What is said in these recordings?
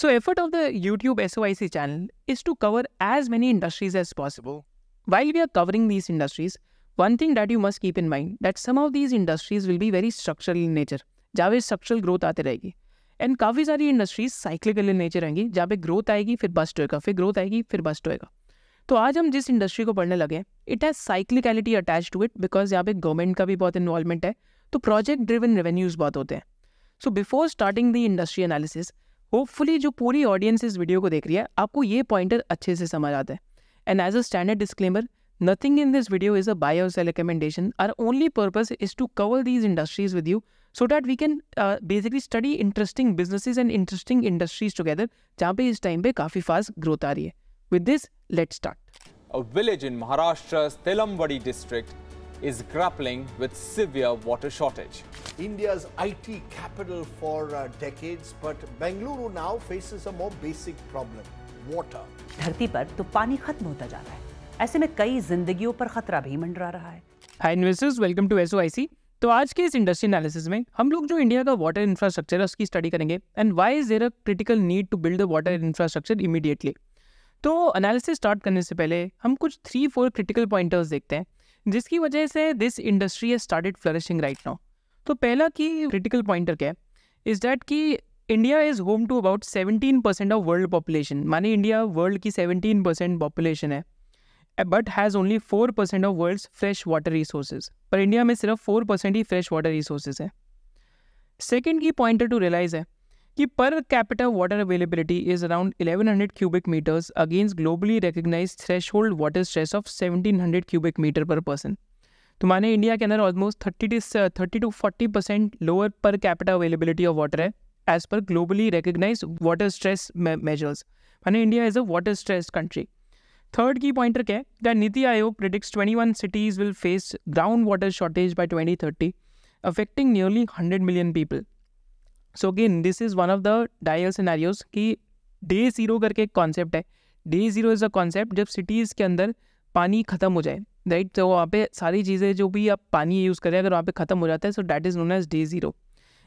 So effort of the YouTube SOIC channel is to cover as many industries as possible. While we are covering these industries, one thing that you must keep in mind that some of these industries will be very structural in nature जहाँ पे structural growth आती रहेगी and काफ़ी सारी industries cyclical in nature रहेंगी जहाँ पे growth आएगी फिर बस्ट होएगा फिर ग्रोथ आएगी फिर बस्ट होएगा तो आज हम जिस इंडस्ट्री को पढ़ने लगे it has cyclicality attach to it because यहाँ पे गवर्नमेंट का भी बहुत इन्वॉल्वमेंट है तो प्रोजेक्ट ड्रिवन रेवेन्यूज़ बहुत होते हैं so before starting the industry analysis hopefully जो पूरी ऑडियंस इस वीडियो को देख रही है आपको ये पॉइंटर अच्छे से समझ आता है and as a standard disclaimer nothing in this video is a buy or sell recommendation our only purpose is to cover these industries with you so that we can basically study interesting businesses and interesting industries together जहाँ पे इस time पे काफ़ी fast growth आ रही है with this let start A village in Maharashtra's Telambadi district is grappling with severe water shortage. India's IT capital for uh, decades, but Bengaluru now faces a more basic problem, water. धरती पर तो पानी खत्म होता जा रहा है ऐसे में कई जिंदगियों पर खतरा भी मंडरा रहा है Hi investors, welcome to SOIC. तो आज के इस इंडस्ट्री एनालिसिस में हम लोग जो इंडिया का वाटर इंफ्रास्ट्रक्चर है उसकी स्टडी करेंगे and why is there a critical need to build the water infrastructure immediately तो एनालिसिस स्टार्ट करने से पहले हम कुछ थ्री फोर क्रिटिकल पॉइंटर्स देखते हैं जिसकी वजह से this industry has started flourishing right now तो पहला की क्रिटिकल पॉइंटर क्या है इज डैट कि India is home to about 17 percent of world population माने इंडिया वर्ल्ड की 17 परसेंट पॉपुलेशन है but has only 4 percent of world fresh water resources पर India में सिर्फ 4 परसेंट ही फ्रेश वाटर रिसोर्सेज है second key pointer to realise है कि per capita water availability is around 1100 cubic meters against globally recognise threshold water stress of 1700 cubic meter per person तो माने India के अंदर almost thirty two thirty two forty percent lower per capita availability of water है as per globally recognise water stress measures माने India is a water stress country third की pointer क्या है the NITI Aayog predicts 21 cities will face ground water shortage by 2030 affecting nearly 100 million people so again this is one of the dire scenarios कि day zero करके एक concept है day zero is a concept जब cities के अंदर पानी ख़त्म हो जाए राइट तो वहाँ पे सारी चीज़ें जो भी आप पानी यूज़ करें अगर वहाँ पे ख़त्म हो जाता है so that is known as day zero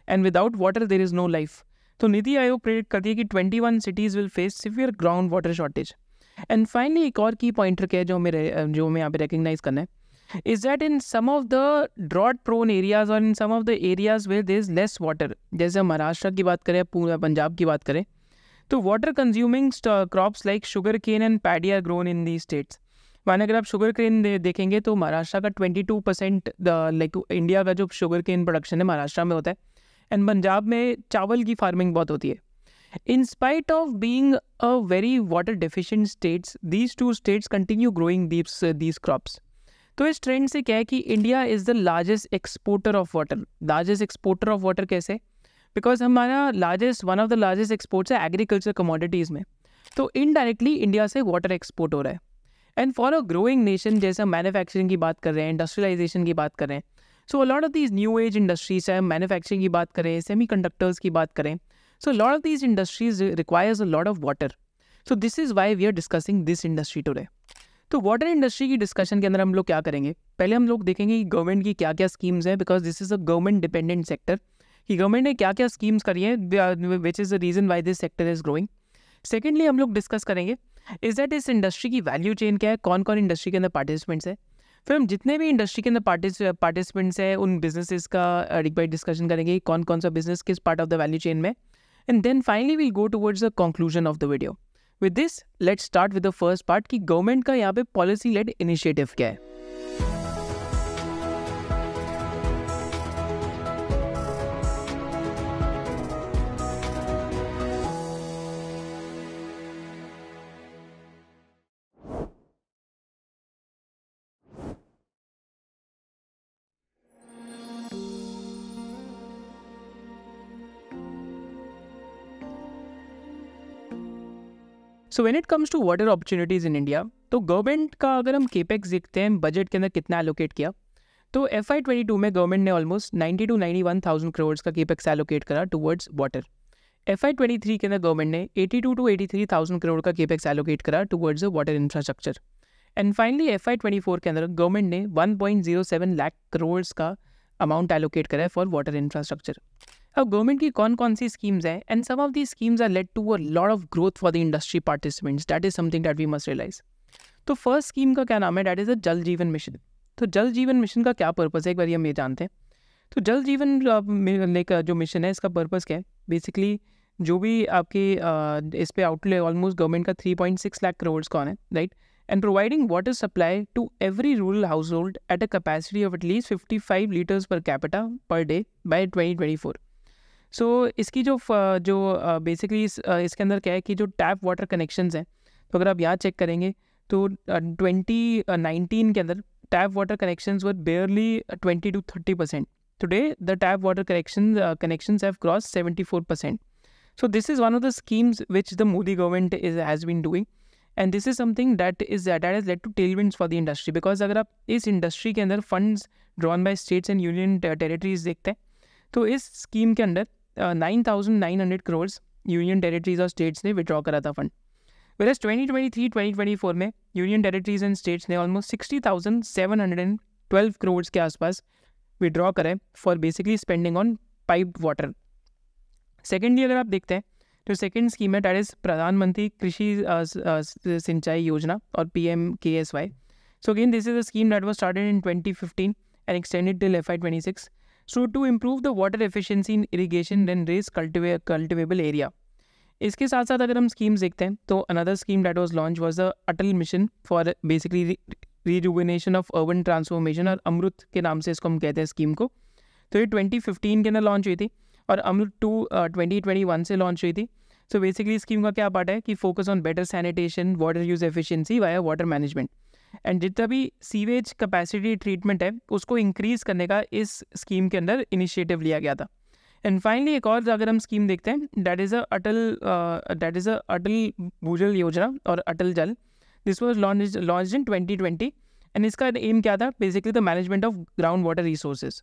and without water there is no life तो नीति आयोग प्रेरित करती है कि twenty one cities will face severe ground water shortage and finally एक और की पॉइंट रखे है जो हमें जो हमें यहाँ पे रिकग्नाइज करना है इज़ that इन some of the drought prone areas or in some of the areas where there is less water जैसे हम महाराष्ट्र की बात करें पूरा पंजाब की बात करें तो water consuming crops like sugar cane and paddy are grown in the states माने अगर आप शुगर केन देखेंगे तो महाराष्ट्र का twenty two percent like India का जो शुगर केन प्रोडक्शन है महाराष्ट्र में होता है एंड पंजाब में चावल की फार्मिंग बहुत होती है in spite of being very water deficient states these two states continue growing these crops तो इस ट्रेंड से क्या है कि India is the largest exporter of water largest exporter of water कैसे बिकॉज हमारा largest one of the largest exports है agriculture commodities में तो इनडायरेक्टली इंडिया से वाटर एक्सपोर्ट हो रहा है and for a growing nation जैसे हम मैनुफैक्चरिंग की बात कर रहे हैं इंडस्ट्रियलाइजेशन की बात कर रहे हैं so lot of these new age industries चाहे मैनुफैक्चरिंग की बात करें सेमी कंडक्टर्स की बात करें so lot of these industries requires a lot of water so this is why we are discussing this industry today तो वाटर इंडस्ट्री की discussion के अंदर हम लोग क्या करेंगे पहले हम लोग देखेंगे कि गवर्नमेंट की क्या क्या स्कीम्स हैं because this is a government dependent sector कि गवर्नमेंट ने क्या क्या स्कीम्स करी हैं which is the reason why this sector is growing secondly हम लोग डिस्कस करेंगे इज दैट इस इंडस्ट्री की वैल्यू चेन क्या है कौन कौन इंडस्ट्री के अंदर पार्टिसिपेंट्स है फिर हम जितने भी इंडस्ट्री के अंदर पार्टिसिपेंट्स uh, हैं उन बिजनेसेस का डिबाइट uh, डिस्कशन करेंगे कौन कौन सा बिजनेस किस part of the value chain में and then finally will go towards the conclusion of the video with this let start with the first part कि गवर्नमेंट का यहाँ पे पॉलिसी लेड इनिशिएटिव क्या है so when it comes to water opportunities in India तो government का अगर हम केपेक्स देखते हैं बजट के अंदर कितना एलोकेट किया तो एफ आई ट्वेंटी टू में गवर्नमेंट ने almost ninety two ninety one thousand crores का केपेक्स एलोकेट करा टूवर्ड्स वाटर एफ आई ट्वेंटी थ्री के अंदर गवर्नमेंट ने eighty two two eighty three thousand crore का केपेक्स एलोकेट करा towards water infrastructure and finally F I twenty four के अंदर government ने one point zero seven lakh crore का अमाउंट एलोकेट करा है फॉर वाटर इंफ्रास्ट्रक्चर अब गवर्नमेंट की कौन कौन सी स्कीम्स हैं and some of the schemes are led to a lot of growth for the industry participants that is something that we must realise तो फर्स्ट स्कीम का क्या नाम है दैट इज़ अ जल जीवन मिशन तो जल जीवन मिशन का क्या पर्पज़ है एक बार हम ये जानते हैं तो जल जीवन का जो मिशन है इसका पर्पज़ क्या है बेसिकली जो भी आपके इस पर आउटले ऑलमोस्ट गवर्नमेंट का three point six lakh crore कौन है right and providing water supply to every rural household at a capacity of at least fifty five litres per capita per day by twenty twenty four so so, इसकी जो जो basically इस, इसके अंदर क्या है कि जो टैप वाटर कनेक्शन हैं तो अगर आप यहाँ चेक करेंगे तो ट्वेंटी नाइनटीन के अंदर tap water connection were barely twenty to thirty percent today the tap water connection connection have cross seventy four percent so this is one of the schemes which the Modi government is has been doing and this is something that is that is let to tell for the industry because अगर आप इस industry के अंदर funds drawn by states and union territories देखते हैं तो इस scheme के अंदर nine thousand nine hundred crores union territories और स्टेट्स ने विड्रॉ करा था fund versus twenty twenty three twenty twenty four में यूनियन टेरेटरीज एंड स्टेट्स ने almost sixty thousand seven hundred and twelve crores के आसपास विड्रॉ करें for basically spending on pipe water secondly अगर आप देखते हैं तो सेकेंड स्कीम है डेट इज़ प्रधानमंत्री कृषि सिंचाई योजना और P M K S Y so again this is a scheme that was started in twenty fifteen and extended till F I twenty six so to improve the water efficiency in irrigation then raise cultiva cultivable area इसके साथ साथ अगर हम schemes देखते हैं तो another scheme that was launch was the Atal mission for basically rejuvenation of urban transformation और अमृत के नाम से इसको हम कहते हैं स्कीम को तो ये 2015 के अंदर लॉन्च हुई थी और Amrut two twenty twenty one से लॉन्च हुई थी सो बेसिकली स्कीम का क्या पार्ट है कि focus on better sanitation water use efficiency via water management and जितना भी सीवेज कैपेसिटी ट्रीटमेंट है उसको इंक्रीज़ करने का इस स्कीम के अंदर इनिशिएटिव लिया गया था एंड फाइनली एक और अगर हम स्कीम देखते हैं that is a Atal that is a Atal Bhujal Yojana और Atal Jal this was launch launch in twenty twenty and इसका एम क्या था basically the management of ground water resources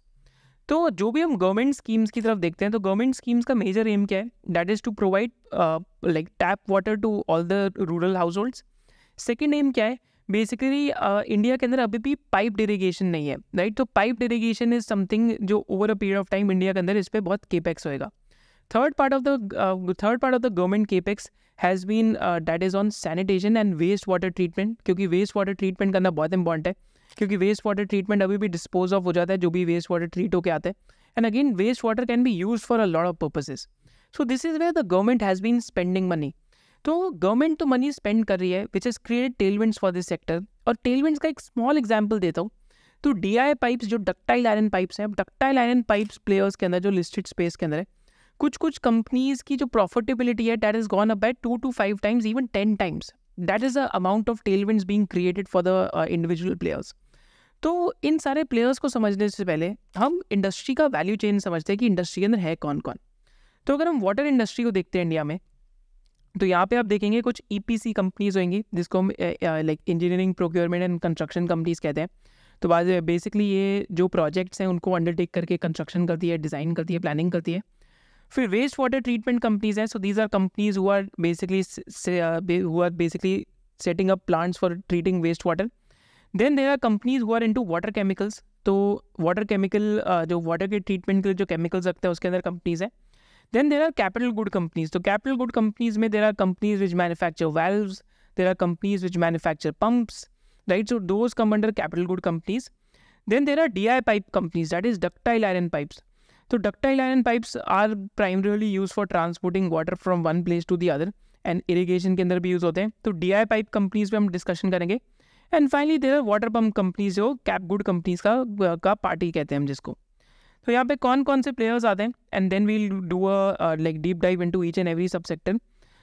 तो जो भी हम गवर्नमेंट स्कीम्स की तरफ देखते हैं तो गवर्नमेंट स्कीम्स का मेजर एम क्या है that is to provide like tap water to all the rural households second aim क्या है बेसिकली इंडिया के अंदर अभी भी पाइप डिरीगेशन नहीं है राइट तो पाइप डिरीगेशन इज समथिंग जो over a period of time India के अंदर इस पर बहुत केपेक्स होएगा third part of the third part of the government capex has been that is on sanitation and waste water treatment क्योंकि waste water treatment करना बहुत इंपॉर्टेंट है क्योंकि वेस्ट वाटर ट्रीटमेंट अभी भी डिस्पोज ऑफ हो जाता है जो भी वेस्ट वाटर ट्रीट होके आते हैं and again waste water can be use for a lot of purposes so this is where the government has been spending money तो गवर्नमेंट तो मनी स्पेंड कर रही है which is created tailwinds for this sector और tailwinds का एक small example देता हूँ तो डी आई पाइप्स जो डक्टाइल आयरन पाइप्स हैं डक्टाइल आयरन पाइप्स प्लेयर्स के अंदर जो लिस्टेड स्पेस के अंदर है कुछ कुछ कंपनीज की जो प्रॉफिटेबिलिटी है that is gone up by two to five times even ten times that is a amount of tailwinds being created for the individual players तो इन सारे प्लेयर्स को समझने से पहले हम इंडस्ट्री का वैल्यू चेन समझते हैं कि इंडस्ट्री के अंदर है कौन कौन तो अगर हम वाटर इंडस्ट्री को देखते हैं इंडिया में तो यहाँ पे आप देखेंगे कुछ ईपीसी e कंपनीज होंगी जिसको हम like engineering procurement and construction companies कहते हैं तो बाद बेसिकली ये जो प्रोजेक्ट्स हैं उनको अंडरटेक करके कंस्ट्रक्शन करती है डिज़ाइन करती है प्लानिंग करती है फिर वेस्ट वाटर ट्रीटमेंट कंपनीज हैं so these are companies who are basically who are basically setting up plants for treating waste water then there are companies who are to water chemicals तो water chemical जो water के treatment के लिए जो chemicals रखते हैं उसके अंदर कंपनीज हैं Then there are capital good companies. So capital good companies में there are companies which manufacture valves. There are companies which manufacture pumps. Right. So those come under capital good companies. Then there are DI pipe companies. That is ductile iron pipes. So ductile iron pipes are primarily used for transporting water from one place to the other. And irrigation के अंदर भी use होते हैं तो D I pipe companies पे हम discussion करेंगे and finally there water pump companies जो कैप गुड कंपनीज का का पार्टी कहते हैं हम जिसको तो यहाँ पे कौन कौन से प्लेयर्स आते हैं and then we'll do a like deep dive into each and every sub sector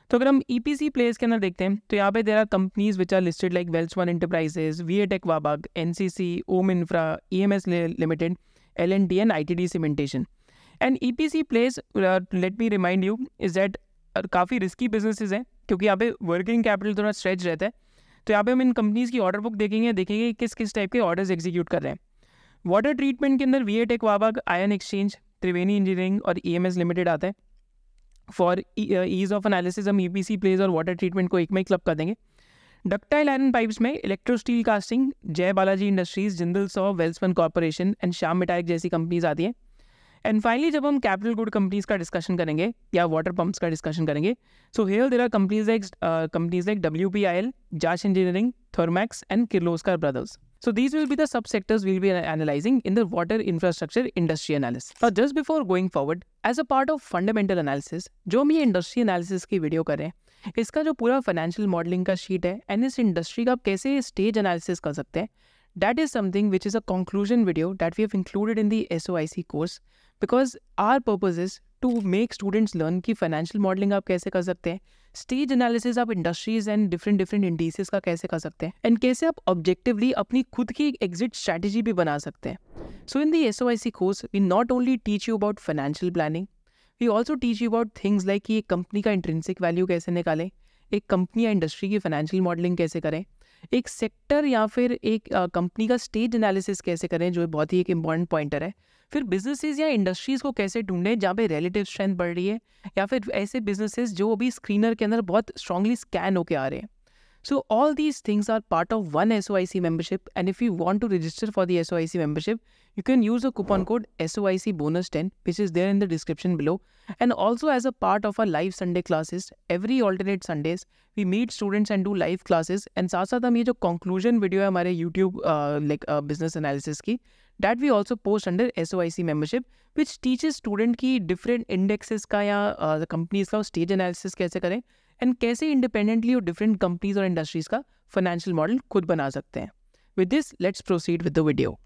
तो अगर हम ई पी सी प्लेयर्स के अंदर देखते हैं तो यहाँ पे there are companies which are listed like Welspun Enterprises VA attack Wabag N C C Om Infra E M S Limited L and T and I T D Cementation and E P C players let me remind you is that काफ़ी risky businesses हैं क्योंकि यहाँ पे working capital थोड़ा stretch रहता है तो यहाँ पे हम इन कंपनीज़ की ऑर्डर बुक देखेंगे देखेंगे किस किस टाइप के ऑर्डर्स एग्जीक्यूट कर रहे हैं वाटर ट्रीटमेंट के अंदर VA attack Wabag Ion Exchange Triveni Engineering और ई एम एस लिमिटेड आता है फॉर ईज ऑफ एनालिसिस हम ई पी सी प्लेज और वाटर ट्रीटमेंट को एक में क्लब कर देंगे डक्टाइल आयरन पाइप्स में electro steel Castings Jai Balaji Industries Jindal Saw Welspun Corporation and Shyam Metalics जैसी कंपनीज आती हैं एंड फाइनली जब हम कैपिटल गुड कंपनीज का डिस्कशन करेंगे या वाटर पंप्स का डिस्कशन करेंगे so here there are companies like companies like W P I L Jash Engineering Thermax and Kirloskar Brothers So these will be the subsectors we'll be analyzing in the water infrastructure industry analysis. Now just before going forward, as a part of fundamental analysis, जो हम ये industry analysis की video करें इसका जो पूरा financial modelling का sheet है एंड इस इंडस्ट्री का कैसे कर सकते हैं that is something which is a conclusion video that we have included in the SOIC course because our purpose is to make students learn की फाइनेंशियल मॉडलिंग आप कैसे कर सकते हैं स्टेज एनालिसिस आप industries and different different indices का कैसे कर सकते हैं एंड कैसे आप ऑब्जेक्टिवली अपनी खुद की एग्जिट स्ट्रैटेजी भी बना सकते हैं so in the S O I C course we not only teach you about financial planning we also teach you about things like कि एक कंपनी का इंट्रेंसिक वैल्यू कैसे निकालें एक कंपनी या इंडस्ट्री की फाइनेंशियल मॉडलिंग कैसे करें एक सेक्टर या फिर एक कंपनी का स्टेज एनालिसिस कैसे करें जो बहुत ही एक इंपॉर्टेंट पॉइंटर है फिर बिजनेसेस या इंडस्ट्रीज़ को कैसे ढूंढें जहाँ पे रिलेटिव स्ट्रेंथ बढ़ रही है या फिर ऐसे बिजनेसेस जो अभी स्क्रीनर के अंदर बहुत स्ट्रांगली स्कैन होकर आ रहे हैं So all these things are part of one SOIC membership and if you want to register for the SOIC membership, you can use the coupon code SOIC bonus 10 which is there in the description below and also as a part of our live Sunday classes, every alternate Sundays we meet students and do live classes and साथ साथ हम ये जो conclusion video है हमारे YouTube uh, like uh, business analysis की that we also post under SOIC membership which teaches student की different indexes का या uh, companies का stage analysis कैसे करें एंड कैसे इंडिपेंडेंटली और डिफरेंट कंपनीज और इंडस्ट्रीज का फाइनेंशियल मॉडल खुद बना सकते हैं with this let's proceed with the video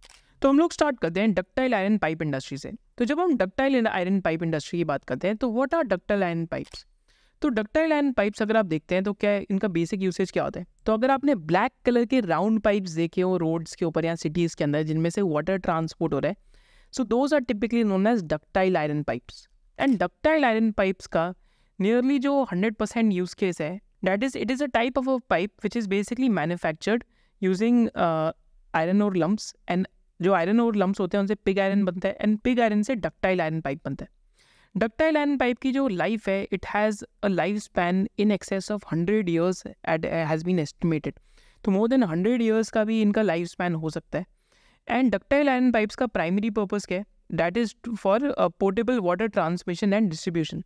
तो हम लोग स्टार्ट करते हैं डक्टाइल आयरन पाइप इंडस्ट्री से तो जब हम डक्टाइल आयरन पाइप इंडस्ट्री की बात करते हैं तो what are ductile iron pipes तो डक्टाइल आयरन पाइप्स अगर आप देखते हैं तो क्या इनका बेसिक यूसेज क्या होता है तो अगर आपने ब्लैक कलर के राउंड पाइप्स देखे हो रोड्स के ऊपर या सिटीज़ के अंदर जिनमें से वाटर ट्रांसपोर्ट हो रहा है so those are typically known as ductile iron pipes and ductile iron pipes का नियरली जो हंड्रेड परसेंट यूज़ केस है that is it is a type of a pipe which is basically manufactured using iron ore lumps and जो iron ore lumps होते हैं उनसे pig iron बनता है and pig iron से ductile iron pipe बनता है डक्टाइल आयरन पाइप की जो लाइफ है it has a life span in excess of hundred years at has been estimated to more then hundred years का भी इनका लाइफ स्पैन हो सकता है एंड डक्टाइल आयरन पाइप्स का प्राइमरी पर्पज़ क्या है that is for portable water transmission and distribution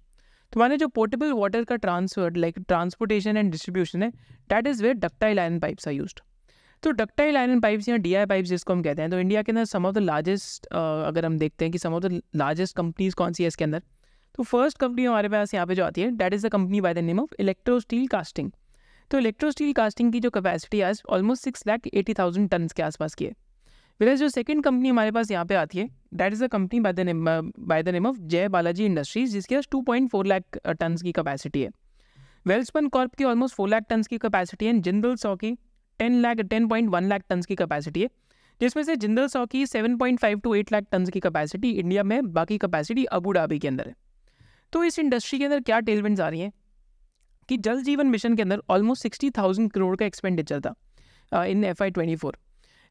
तो जो पोर्टेबल वाटर का transfer like transportation and distribution है that is where ductile iron pipes are use तो डक्टाइल आयरन पाइप्स या D I pipes जिसको हम कहते हैं तो इंडिया के अंदर सम ऑफ द लार्जेस्ट अगर हम देखते हैं कि some of the largest companies कौन सी है इसके अंदर तो फर्स्ट कंपनी हमारे पास यहाँ पे जो आती है that is the company by the name of Electro steel Casting तो इलेक्ट्रो स्टील कास्टिंग की जो कैपेसिटी आज almost six lakh eighty thousand ton के आसपास की है वेराज जो सेकंड कंपनी हमारे पास यहाँ पे आती है that is a company by the name by the name of Jay Balaji Industries जिसके पास फोर लाख टन की कपैसिटी है वेल्सपन कॉर्प की ऑलमोस्ट फोर लाख टन की कपैसिटी है जिंदल सौ की ten lakh one lakh ton की कपैसिटी है जिसमें से जिंदल सौ की seven point five to eight lakh ton की कपैसिटी इंडिया में बाकी कपैसिटी अबू धाबी के अंदर है तो इस इंडस्ट्री के अंदर क्या टेलमेंट्स आ रही हैं कि जल जीवन मिशन के अंदर ऑलमोस्ट सिक्सटी थाउजेंड करोड़ का एक्सपेंडिचर था in F I twenty four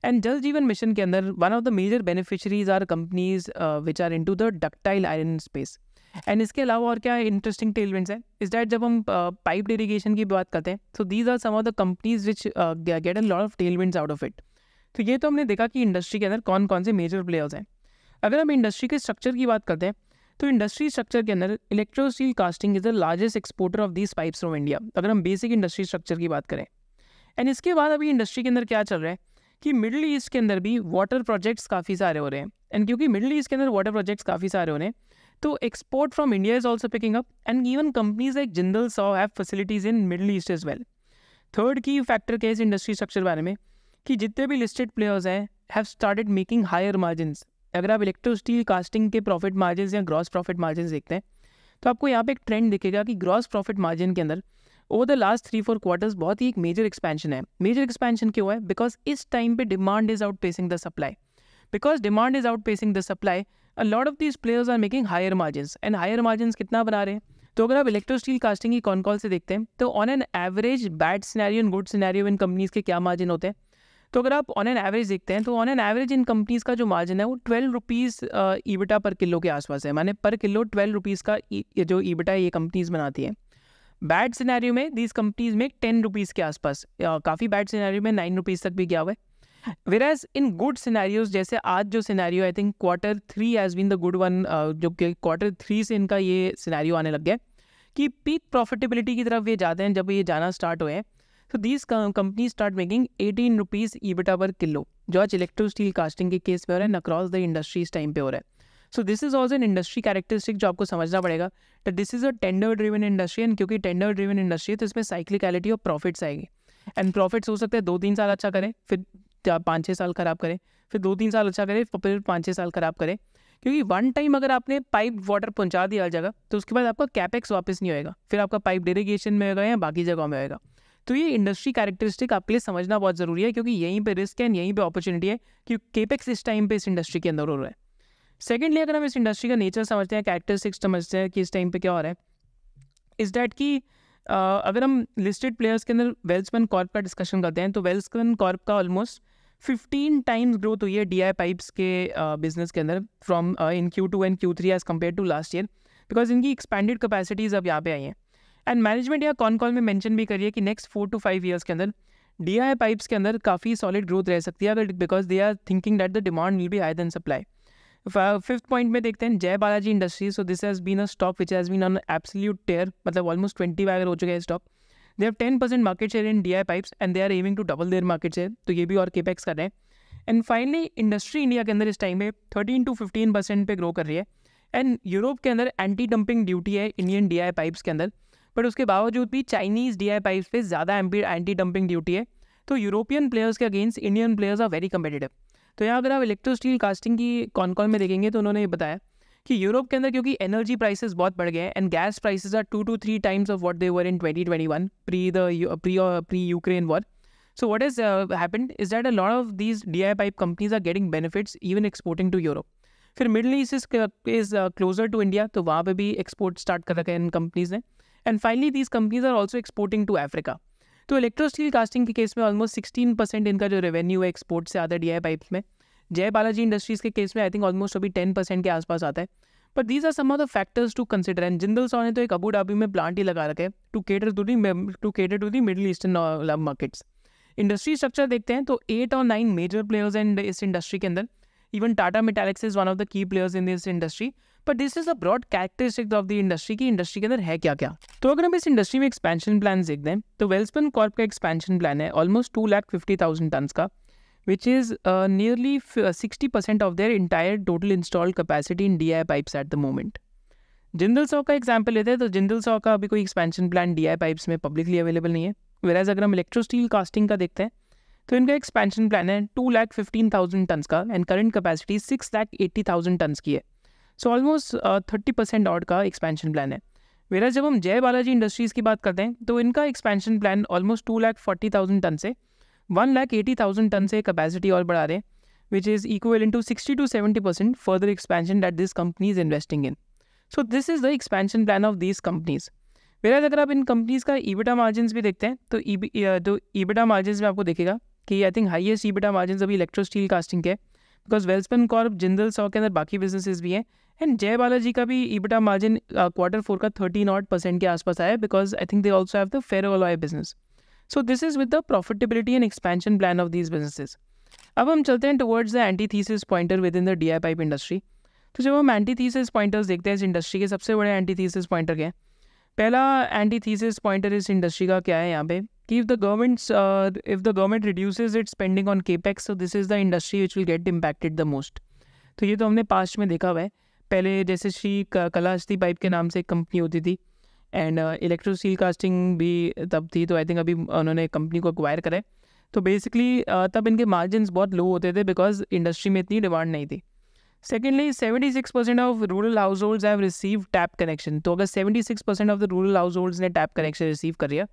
and Jal Jeevan mission के अंदर one of the major beneficiaries are companies which are into the ductile iron space and इसके अलावा और क्या इंटरेस्टिंग टेलमेंट्स हैं इस डैट जब हम पाइप uh, इरीगेशन की बात करते हैं so these are some of the companies which get an lot of entitlements out of it तो ये तो हमने देखा कि इंडस्ट्री के अंदर कौन कौन से मेजर प्लेयर्स हैं अगर हम इंडस्ट्री के स्ट्रक्चर की बात करते हैं तो इंडस्ट्री स्ट्रक्चर के अंदर Electro steel Casting is the largest exporter of these pipes from India अगर हम बेसिक इंडस्ट्री स्ट्रक्चर की बात करें एंड इसके बाद अभी इंडस्ट्री के अंदर क्या चल रहा है कि मिडिल ईस्ट के अंदर भी वाटर प्रोजेक्ट्स काफ़ी सारे हो रहे हैं एंड क्योंकि मिडिल ईस्ट के अंदर वाटर प्रोजेक्ट्स काफ़ी सारे हो रहे हैं तो export from India is also picking up and even companies like Jindal सॉ have facilities in middle east as well third key factor के इस इंडस्ट्री स्ट्रक्चर बारे में कि जितने भी लिस्टेड प्लेयर्स हैं have started making higher margin अगर आप इलेक्ट्रोस्टील कास्टिंग के प्रॉफिट मार्जिन या ग्रॉस प्रॉफिट मार्जिन देखते हैं तो आपको यहाँ पे एक ट्रेंड दिखेगा कि ग्रॉस प्रॉफिट मार्जिन के अंदर over the last three four quarters बहुत ही एक मेजर एक्सपेंशन है मेजर एक्सपेंशन क्यों है बिकॉज इस टाइम पे demand is outpacing the supply because demand is outpacing the supply a lot of these players are making higher margin and higher margin कितना बना रहे हैं तो अगर आप इलेक्ट्रो स्टील कास्टिंग की कॉन कॉल से देखते हैं तो on an average bad scenario and good scenario इन कंपनीज के क्या मार्जिन होते हैं तो अगर आप ऑन एन एवरेज देखते हैं तो ऑन एन एवरेज इन कंपनीज का जो मार्जिन है वो twelve rupees EBITDA per kilo के आसपास है माने पर किलो ट्वेल्व रुपीज़ का जो ईबिटा ये कंपनीज बनाती है बैड सिनेरियो में दीज कंपनीज में टेन रुपीज़ के आसपास काफ़ी बैड सिनेरियो में नाइन रुपीज़ तक भी गया हुआ है whereas in good scenarios जैसे आज जो scenario I think quarter three has been the good one जो कि क्वार्टर थ्री से इनका ये सिनेरियो आने लग गया कि पीक प्रॉफिटेबिलिटी की तरफ ये जाते हैं जब ये जाना स्टार्ट हुए हैं तो these company start making eighteen rupees EBITDA per kilo जो आज इलेक्ट्रो स्टील कास्टिंग के केस पे हो रहा है अक्रॉस द इंडस्ट्रीज टाइम पे हो रहा है so this is also an industry characteristic जो आपको समझना पड़ेगा तो this is a tender driven industry and क्योंकि टेंडर ड्रिवन इंडस्ट्री है तो इसमें साइक्लिकलिटी और प्रॉफिट्स आएगी एंड प्रॉफिट्स हो सकते हैं दो तीन साल अच्छा करें फिर पाँच छः साल खराब करें फिर दो तीन साल अच्छा करें फिर पाँच छः साल खराब करें क्योंकि वन टाइम अगर आपने पाइप वाटर पहुंचा दिया हर जगह तो उसके बाद आपका कैपेक्स वापस नहीं होएगा फिर आपका पाइप डेरीगेशन में होगा या बाकी जगहों में होएगा तो ये इंडस्ट्री कैरेक्टरिस्टिक आपके लिए समझना बहुत ज़रूरी है क्योंकि यहीं पे रिस्क है यहीं पे अपॉर्चुनिटी है क्योंकि केपेक्स इस टाइम पे इस इंडस्ट्री के अंदर हो रहा है सेकेंडली अगर हम इस इंडस्ट्री का नेचर समझते हैं कैरेक्टरिस्टिक्स समझते हैं कि इस टाइम पे क्या हो रहा है इज़ डैट कि अगर हम लिस्टेड प्लेयर्स के अंदर वेल्समैन कॉर्प का डिस्कशन करते हैं तो वेल्समैन कॉर्प का ऑलमोस्ट फिफ्टीन टाइम्स ग्रोथ हुई है डी आई पाइप्स के बिजनेस के अंदर from in Q two and Q three as compare to last year because इनकी एक्सपेंडेड कैपेसिटीज़ अब यहाँ पे आई हैं एंड मैनेजमेंट या कॉन कॉल में मैंशन भी करिए कि next four to five years के अंदर डी आई पाइप्स के अंदर काफ़ी सॉलिड ग्रोथ रह सकती है अगर because they are thinking that the demand will be high than supply fifth point uh, में देखते हैं Jay Balaji Industries so this has been a stock which has been on absolute tear मतलब ऑलमोस्ट ट्वेंटी वैगर हो चुका है stock they have ten percent market share in D I pipes and they are aiming to double their market share तो ये भी और capex कर रहे हैं एंड फाइनली इंडस्ट्री इंडिया के अंदर इस टाइम में थर्टीन टू फिफ्टीन परसेंट पे ग्रो कर रही है एंड यूरोप के अंदर एंटी डंपिंग ड्यूटी है इंडियन डी आई पाइप्स के अंदर बट उसके बावजूद भी चाइनीज़ डी आई पाइप्स पे ज़्यादा एंटी डंपिंग ड्यूटी है तो यूरोपियन प्लेयर्स के against Indian players are very competitive तो यहाँ अगर आप इलेक्ट्रो स्टील कास्टिंग की कॉन कॉल में देखेंगे तो उन्होंने बताया कि यूरोप के अंदर क्योंकि एनर्जी प्राइसेस बहुत बढ़ गए हैं and gas prices are to two three times of what they were in one pre the pre pre Ukraine war so what is happen is that a lot of these D I pipe companies are getting benefits even exporting to Europe फिर middle east is closer to India तो वहाँ पर भी export start कर रखे हैं इन companies ने and finally these companies are also exporting to Africa तो स्टील कास्टिंग के केस में ऑलमोस्ट सिक्सटीन परसेंट इनका जो रेवेन्यू है एक्सपोर्ट से आता है डी पाइप्स में जय बालाजी इंडस्ट्रीज़ के केस में आई थिंक ऑलमोस्ट अभी टेन परसेंट के आसपास आता है but these are some of the factors to consider and Jindal सॉ ने तो एक अबू डाबी में प्लांट ही लगा रखे to cater to the to cater to the middle eastern markets industry structure देखते हैं तो एट और नाइन मेजर प्लेयर्स हैं इस इंडस्ट्री के अंदर even Tata Metaliks is one of the key players in this industry but this is a broad characteristic of the industry की industry के अंदर है क्या क्या तो अगर हम इस इंडस्ट्री में एक्सपेंशन प्लान देख दें तो वेल्सपन कॉर्प का एक्सपेंशन प्लान है almost two lakh fifty thousand ton का which is nearly sixty percent of their entire total installed capacity in D I pipe at the moment Jindal सॉ का एग्जाम्पल लेते हैं तो जिंदल सॉ का अभी कोई expansion plan D I pipes में पब्लिकली अवेलेबल नहीं है वेराज अगर हम इलेक्ट्रोस्टील कास्टिंग का देखते हैं तो इनका एक्सपेंशन प्लान है two lakh fifteen thousand ton का and current capacity six lakh eighty thousand ton की है so almost thirty percent odd का एक्सपेंशन प्लान है मेरा जब हम जय बालाजी इंडस्ट्रीज़ की बात करते हैं तो इनका expansion plan almost two lakh forty thousand ton से one lakh eighty thousand ton से कपैसिटी और बढ़ा रहे हैं equal in to sixty to seventy percent further expansion that this company is investing in so this is the expansion plan of this companies मेरा अगर आप इन कंपनीज का ईबिटा मार्जिन भी देखते हैं तो e तो ईबिटा मार्जिन में आपको देखेगा कि I think highest EBITDA margin अभी इलेक्ट्रो स्टील कास्टिंग के बिकॉज वेल्सपन कॉर्प जिंदल सॉ के अंदर बाकी बिजनेसेस भी हैं एंड जय बालाजी का भी ईबिटा मार्जिन क्वार्टर फोर का थर्टी नॉट परसेंट के आसपास आया because I think they also have the ferroalloy business so this is with the profitability and expansion plan of these businesses अब हम चलते हैं towards the antithesis pointer with in the D I pipe industry तो जब हम anti thesis pointers देखते हैं इस इंडस्ट्री के सबसे बड़े एंटी थीसिस पॉइंटर के पहला एंटी थीसिस पॉइंटर इस इंडस्ट्री का क्या है यहाँ पे कि if the government if the government reduce it spending on capex so this is the industry which will get impacted the most तो ये तो हमने पास्ट में देखा हुआ है पहले जैसे श्री कलाश्ती पाइप के नाम से एक कंपनी होती थी एंड इलेक्ट्रो स्टील कास्टिंग भी तब थी तो आई थिंक अभी उन्होंने कंपनी को एक्वायर करा है तो बेसिकली uh, तब इनके मार्जिन बहुत लो होते थे बिकॉज इंडस्ट्री में इतनी डिमांड नहीं थी secondly seventy six percent of rural household have receive tap connection तो अगर seventy six percent of the rural household ने टैप कनेक्शन रिसीव कर लिया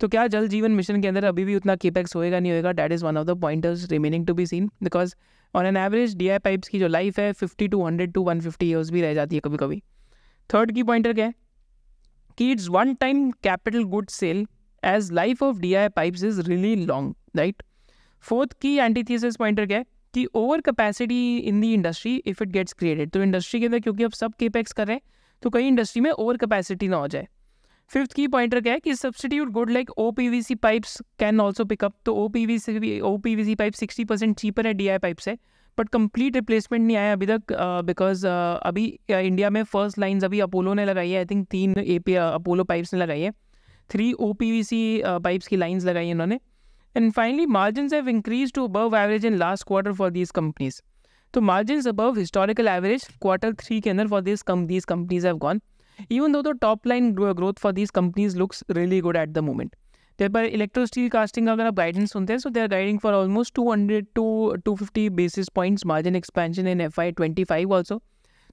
तो क्या जल जीवन मिशन के अंदर अभी भी उतना केपेक्स होएगा नहीं होएगा that is one of the pointers remaining to be seen because on an average D I pipes की जो लाइफ है fifty to hundred to one fifty years भी रह जाती है कभी कभी थर्ड की पॉइंटर क्या है कि it's one time capital good sell as life of D I pipes is really long right fourth की एंटीथीसिस पॉइंटर क्या है कि over capacity in the industry if it gets created तो इंडस्ट्री के अंदर क्योंकि अब सब केपेक्स कर रहे हैं तो कई इंडस्ट्री में ओवर कैपेसिटी ना हो जाए फिफ्थ की पॉइंटर क्या है कि substitute good like O P V C pipes can also pick up तो O P V C O P V C pipe sixty percent cheaper है डी आई पाइप से बट कंप्लीट रिप्लेसमेंट नहीं आया अभी तक बिकॉज uh, अभी India में first lines अभी अपोलो ने लगाई है आई थिंक तीन ए पी अपोलो पाइप्स ने लगाई है three O P V C pipes की लाइन्स लगाई है इन्होंने and finally margin have increase to above average in last quarter for these companies तो margin above historical average quarter three के अंदर for this come these companies have gone even though the top line growth for these companies looks really good at the moment. Thereby, electro steel casting अगर आप guidance सुनते हैं so they are guiding for almost 200 to 250 basis points margin expansion in FI 25 also.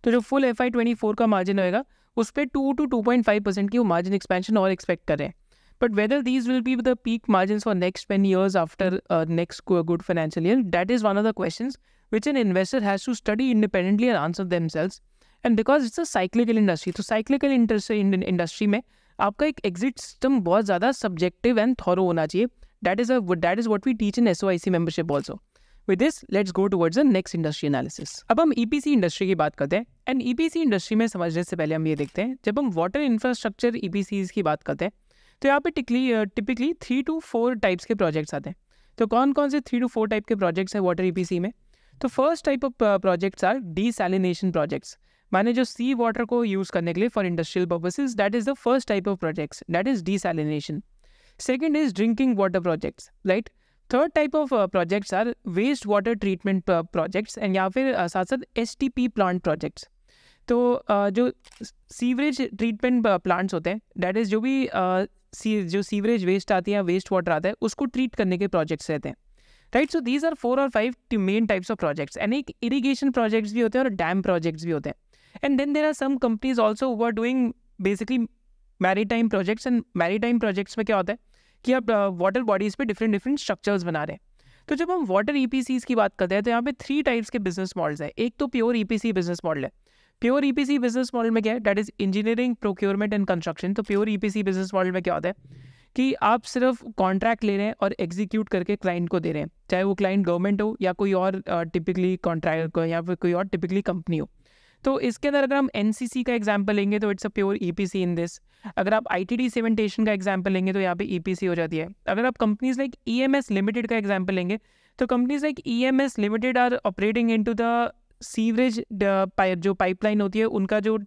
तो जो full FI 24 का margin will उस पर two to two point five percent की वो मार्जिन एक्सपेंशन और एक्सपेक्ट कर रहे हैं but whether these will be the peak margin for next ten years after next good financial year that is one of the question which an investor has to study independently and answer them sales and because it's a cyclical industry तो cyclical industry में आपका एक exit system बहुत ज़्यादा subjective and thorough होना चाहिए that is that is what we teach in S O I C membership also with this let's go towards a next industry analysis अब हम ई पी सी इंडस्ट्री की बात करते हैं and E P C industry में समझने से पहले हम ये देखते हैं जब हम water infrastructure E P Cs की बात करते हैं तो यहाँ पे टिकली typically three to four types के प्रोजेक्ट्स आते हैं तो कौन कौन से थ्री टू फोर टाइप के प्रोजेक्ट्स हैं वाटर ई पी सी में तो first type of projects are desalination projects मैंने जो सी वाटर को यूज़ करने के लिए for industrial purposes that is the first type of projects that is desalination second is drinking water projects right third type of projects are waste water treatment projects and या फिर uh, साथ साथ S plant projects तो uh, जो sewerage treatment plants होते हैं that is जो भी सी uh, जो सीवरेज वेस्ट आती है वेस्ट वाटर आता है उसको ट्रीट करने के प्रोजेक्ट्स रहते हैं right so these are four और five main types of projects and एक इरीगेशन प्रोजेक्ट्स भी होते हैं और डैम प्रोजेक्ट्स भी होते हैं And then there are some companies also who are doing basically maritime projects and maritime projects में क्या होता है कि आप वाटर uh, बॉडीज़ पे डिफरेंट डिफरेंट स्ट्रक्चर्स बना रहे हैं तो जब हम वाटर सीज e की बात करते हैं तो यहाँ पे थ्री टाइप्स के बिजनेस मॉडल्स हैं एक तो प्योर सी बिजनेस मॉडल है प्योर सी बिजनेस मॉडल में क्या है that is engineering procurement and construction तो प्योर सी बिजनेस मॉडल में क्या होता है कि आप सिर्फ कॉन्ट्रैक्ट ले रहे हैं और एग्जीक्यूट करके क्लाइंट को दे रहे हैं चाहे वो क्लाइंट गवर्नमेंट हो या कोई और टिपिकली uh, कॉन्ट्रैक्ट या फिर कोई और टिपिकली कंपनी हो तो इसके अंदर अगर हम एन का एग्जाम्पल लेंगे तो it's a pure E in this अगर आप आई टी का एग्जाम्पल लेंगे तो यहाँ पे ई e हो जाती है अगर आप कंपनीज लाइक ई लिमिटेड का एग्जाम्पल लेंगे तो companies like E limited are operating in the sewerage जो पाइपलाइन होती है उनका जो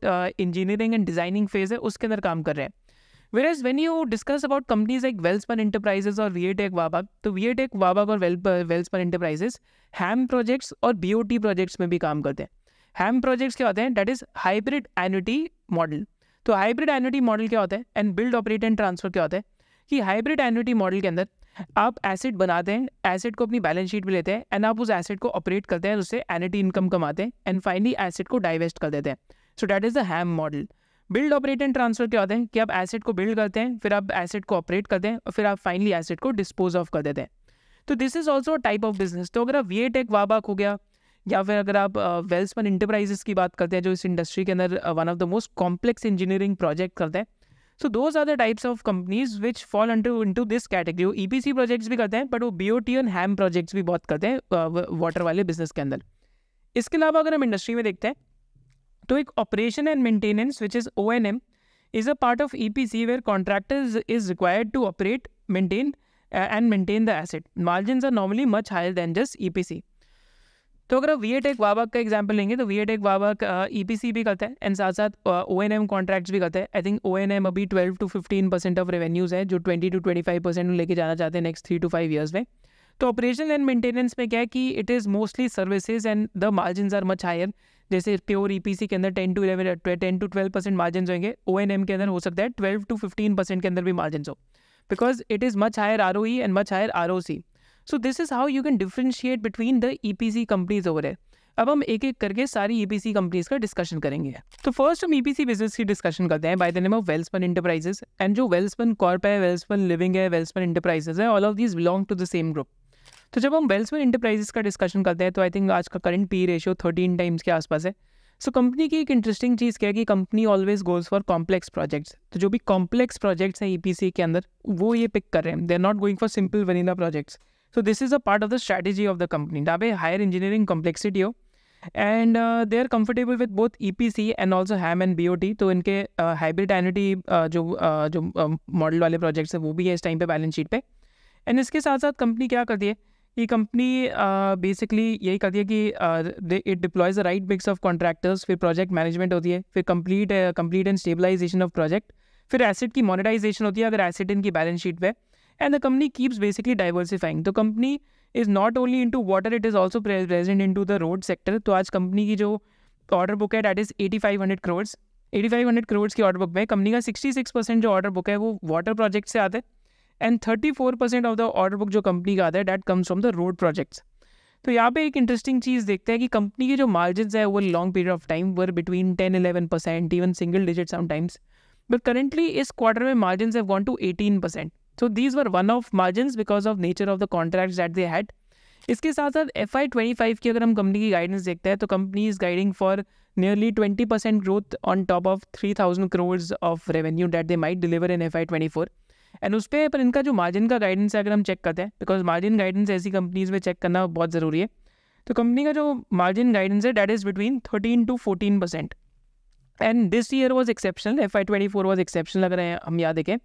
इंजीनियरिंग एंड डिजाइनिंग फेज है उसके अंदर काम कर रहे हैं whereas when you discuss about companies like Welspun Enterprises और वी वीएटेक वाबाग तो वी टेक वाबाग और वेल्सपन इंटरप्राइजेज हैम प्रोजेक्ट्स और बी ओ टी प्रोजेक्ट्स में भी काम करते हैं हैम प्रोजेक्ट्स क्या होते हैं that is hybrid annuity model तो हाइब्रिड एन्यूटी मॉडल क्या होता है and build operate and transfer क्या होता है कि हाइब्रिड एन्यूटी मॉडल के अंदर आप एसेट बनाते हैं एसेट को अपनी बैलेंस शीट में लेते हैं एंड आप उस एसेट को ऑपरेट करते हैं उससे एनिटी इनकम कमाते हैं एंड फाइनली एसेट को डाइवेस्ट कर देते हैं so that is the HAM model build operate and transfer क्या होते हैं कि आप एसेट को बिल्ड करते हैं फिर आप एसेट को ऑपरेट करते हैं और फिर आप फाइनली एसेट को डिस्पोज ऑफ कर देते हैं तो this is also type of business तो अगर आप वी ए टेक वाबाक हो गया या फिर अगर आप वेल्समन इंटरप्राइजेस की बात करते हैं जो इस इंडस्ट्री के अंदर one of the most complex engineering project करते हैं so those are the types of companies which fall into this category वो सी e प्रोजेक्ट्स भी करते हैं बट वो B O T and HAM projects भी बहुत करते हैं वाटर वाले बिजनेस के अंदर इसके अलावा अगर हम इंडस्ट्री में देखते हैं तो एक operation and maintenance which is O and M is a part of E P C where contractor is required to operate maintain and maintain the asset margin are normally much higher than just E P C तो अगर V A Tech Wabag का example लेंगे तो V A Tech Wabag E P C भी करता है and साथ साथ ओ एन एम कॉन्ट्रैक्ट्स भी करते हैं I think O and M अभी twelve to fifteen percent of revenues है जो twenty to twenty five percent लेके जाना चाहते हैं next three to five years में तो ऑपरेशन एंड मेंटेनेंस में क्या है कि it is mostly services and the margin are much higher जैसे प्योर ई पी सी के अंदर ten to eleven ten to twelve percent margin होंगे ओ एन एम के अंदर हो सकता है ट्वेल्व टू फिफ्टीन परसेंट के अंदर भी मार्जिन हो because it is much higher R O E and much higher R O C so this is how you can differentiate between the E P C companies over है अब हम एक एक करके सारी ई पी सी कंपनीज का discussion करेंगे तो फर्स्ट हम ई पी सी बिजनेस की डिस्कशन करते हैं by the name of Welspun Enterprises and जो वेल्सपन कॉर्प है वेल्सपन लिविंग है वेल्सपन इंटरप्राइजेस है all of this belong to the same group तो जब हम वेल्सपन इंटरप्राइजेस का डिस्कशन करते हैं तो आई थिंक आज का current P ratio thirteen times के आसपास है सो so, कंपनी की एक इंटरेस्टिंग चीज़ क्या है कि company always goes for complex projects तो जो भी कॉम्प्लेक्स प्रोजेक्ट्स हैं ई e के अंदर वो ये पिक कर रहे हैं they are not going for simple vanilla projects so this is a part of the strategy of the company डाबे हायर इंजीनियरिंग कॉम्प्लेक्सिटी हो and they are comfortable with both E P C and also HAM and B O T तो इनके hybrid uh, annuity uh, जो uh, जो model वाले projects हैं वो भी है इस टाइम पे बैलेंस शीट पे एंड इसके साथ साथ कंपनी क्या करती है कि कंपनी बेसिकली यही करती है कि it deploys the right mix of contractors फिर प्रोजेक्ट मैनेजमेंट होती है फिर complete complete and stabilization of project फिर एसिड की मॉनिटाइजेशन होती है अगर एसिड इनकी बैलेंस शीट पर and the company keeps basically diversifying the company is not only into water it is also present into the road sector so today's company ki order book hai that is 8500 crores 8500 crores ki order book mein company ka 66% jo order book hai wo water projects and 34% of the order book jo company ka that comes from the road projects So यहाँ पे एक interesting चीज़ देखते हैं कि company के long period of time were between 10-11%, even single digit sometimes. But currently, digit sometimes margins have gone to 18%. So these were one of margin because of nature of the contract that they had इसके साथ साथ F I twenty five की अगर हम company की guidance देखते हैं तो company is guiding for nearly twenty percent growth on top of three thousand crore of revenue that they might deliver in F I twenty four and उस पर इनका जो मार्जिन का गाइडेंस है अगर हम चेक करते हैं बिकॉज मार्जिन गाइडेंस ऐसी कंपनीज में चेक करना बहुत ज़रूरी है तो कंपनी का जो मार्जिन गाइडेंस है that is between thirteen to fourteen percent and this year was exceptional F I twenty four was exceptional अगर हम याद देखें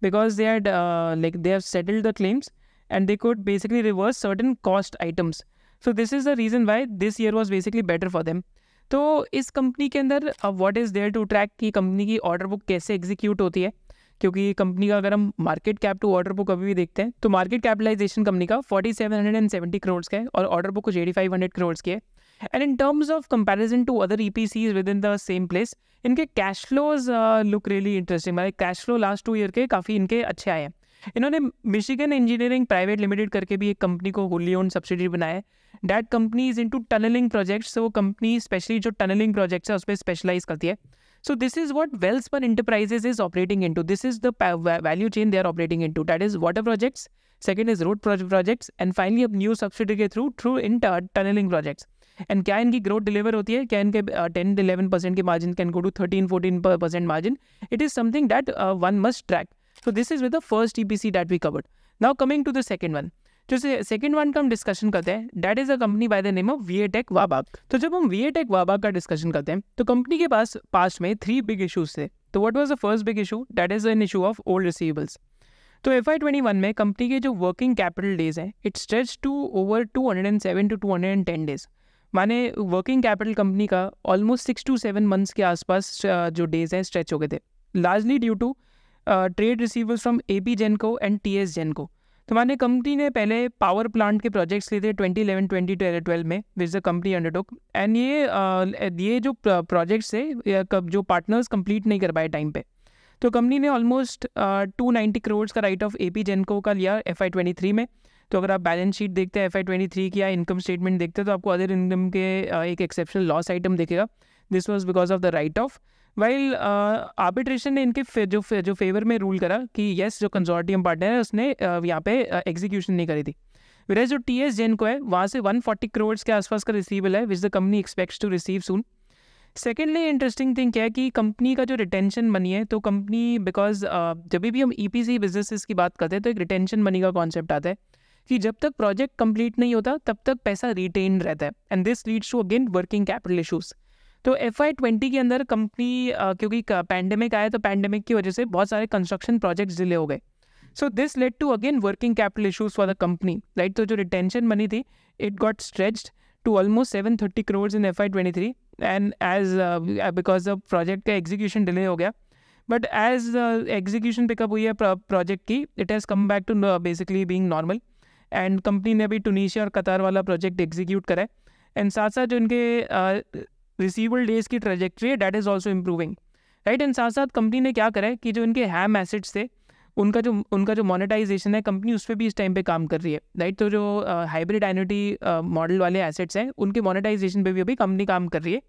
because they had uh, like they have settled the claims and they could basically reverse certain cost items. So this is the reason why this year was basically better for them. तो इस company के अंदर अब what is there to track कि company की order book कैसे execute होती है क्योंकि कंपनी का अगर हम market cap to order book अभी भी देखते हैं तो मार्केट कैपिटलाइजेशन कंपनी का 4770 करोड़ का है और ऑर्डर बुक कुछ 8500 करोड़ की है And in terms of comparison to other EPCs within the same place, इनके flows flows uh, look really interesting. मतलब cash flow last two year, के काफ़ी इनके अच्छे आए हैं इन्होंने मिशिगन इंजीनियरिंग प्राइवेट लिमिटेड करके भी एक कंपनी को होली ओन सब्सिडी बनाया है that company is into tunneling projects वो कंपनी स्पेशली जो टनलिंग प्रोजेक्ट्स है उस पर स्पेशलाइज करती है So this is what Wellspun Enterprises is operating into. This is the value chain they are operating into. That is water projects. Second is road projects, and finally a new subsidiary through through in tunneling projects. And क्या इनकी growth deliver होती है क्या इनके ten eleven percent के margin can go to thirteen fourteen percent margin it is something that one must track so this is with the first E P C that we covered now coming to the second one जो second one का हम discussion करते हैं that is a company by the name of V attack Wabag तो जब हम we attack वाबाग का discussion करते हैं तो कंपनी के पास पास्ट में थ्री बिग इशूज थे तो what was the first big issue that is an issue of old receivables तो एफ आई ट्वेंटी वन में कंपनी के जो वर्किंग कैपिटल डेज हैं it stretch to over two hundred and seven to two hundred and ten days माने working capital company का almost six to seven months के आसपास जो डेज हैं स्ट्रेच हो गए थे largely due to trade receivers from A P Genco and T S Genco तो माने कंपनी ने पहले पावर प्लांट के प्रोजेक्ट्स लिए थे ट्वेंटी इलेवन ट्वेंटी ट्वेल्व में which the company undertook and ये uh, ये जो प्रोजेक्ट्स थे जो पार्टनर्स कंप्लीट नहीं कर पाए टाइम पे तो कंपनी ने ऑलमोस्ट टू नाइन्टी करोड़ का write off A P Genco का लिया एफ आई ट्वेंटी थ्री में तो अगर आप बैलेंस शीट देखते हैं एफ आई ट्वेंटी थ्री की या इनकम स्टेटमेंट देखते हैं तो आपको अदर इनकम के uh, एक एक्सेप्शनल लॉस आइटम देखेगा this was because of the write off while arbitration ने इनके जो जो फेवर में रूल करा कि येस जो कंजॉर्टियम पार्टनर है उसने uh, यहाँ पे एग्जीक्यूशन uh, नहीं करी थी वेराज जो टी एस जेन को है वहाँ से वन फोर्टी करोड्स के आसपास का रिसीवल है which the company expects to receive soon secondly interesting thing क्या है कि कंपनी का जो रिटेंशन मनी है तो कंपनी बिकॉज uh, जब भी हम ई पी सी बिजनेसिस की बात करते हैं तो एक रिटेंशन मनी का कॉन्सेप्ट आता है कि जब तक प्रोजेक्ट कंप्लीट नहीं होता तब तक पैसा रिटेन रहता है and this leads to again working capital issues तो एफ आई ट्वेंटी के अंदर कंपनी क्योंकि पैंडेमिक आया तो पैंडेमिक की वजह से बहुत सारे कंस्ट्रक्शन प्रोजेक्ट्स डिले हो गए so this led to again working capital issues for the company right तो जो रिटेंशन बनी थी it got stretched to almost seven thirty crore in F I twenty three and as because the project का execution delay हो गया but as execution pickup हुई है project की it has come back to basically being normal and company ने अभी Tunisia और कतार वाला प्रोजेक्ट एग्जीक्यूट करा है एंड साथ साथ जो इनके रिसीवल डेज की ट्रेजेक्ट्री है that is also improving right and साथ साथ कंपनी ने क्या करा है कि जो इनके हैम एसेट्स थे उनका जो उनका जो मोनेटाइजेशन है कंपनी उस पर भी इस टाइम पे काम कर रही है राइट तो जो हाइब्रिड एनुटी मॉडल वाले एसेट्स हैं उनके मोनेटाइजेशन पे भी अभी कंपनी काम कर रही है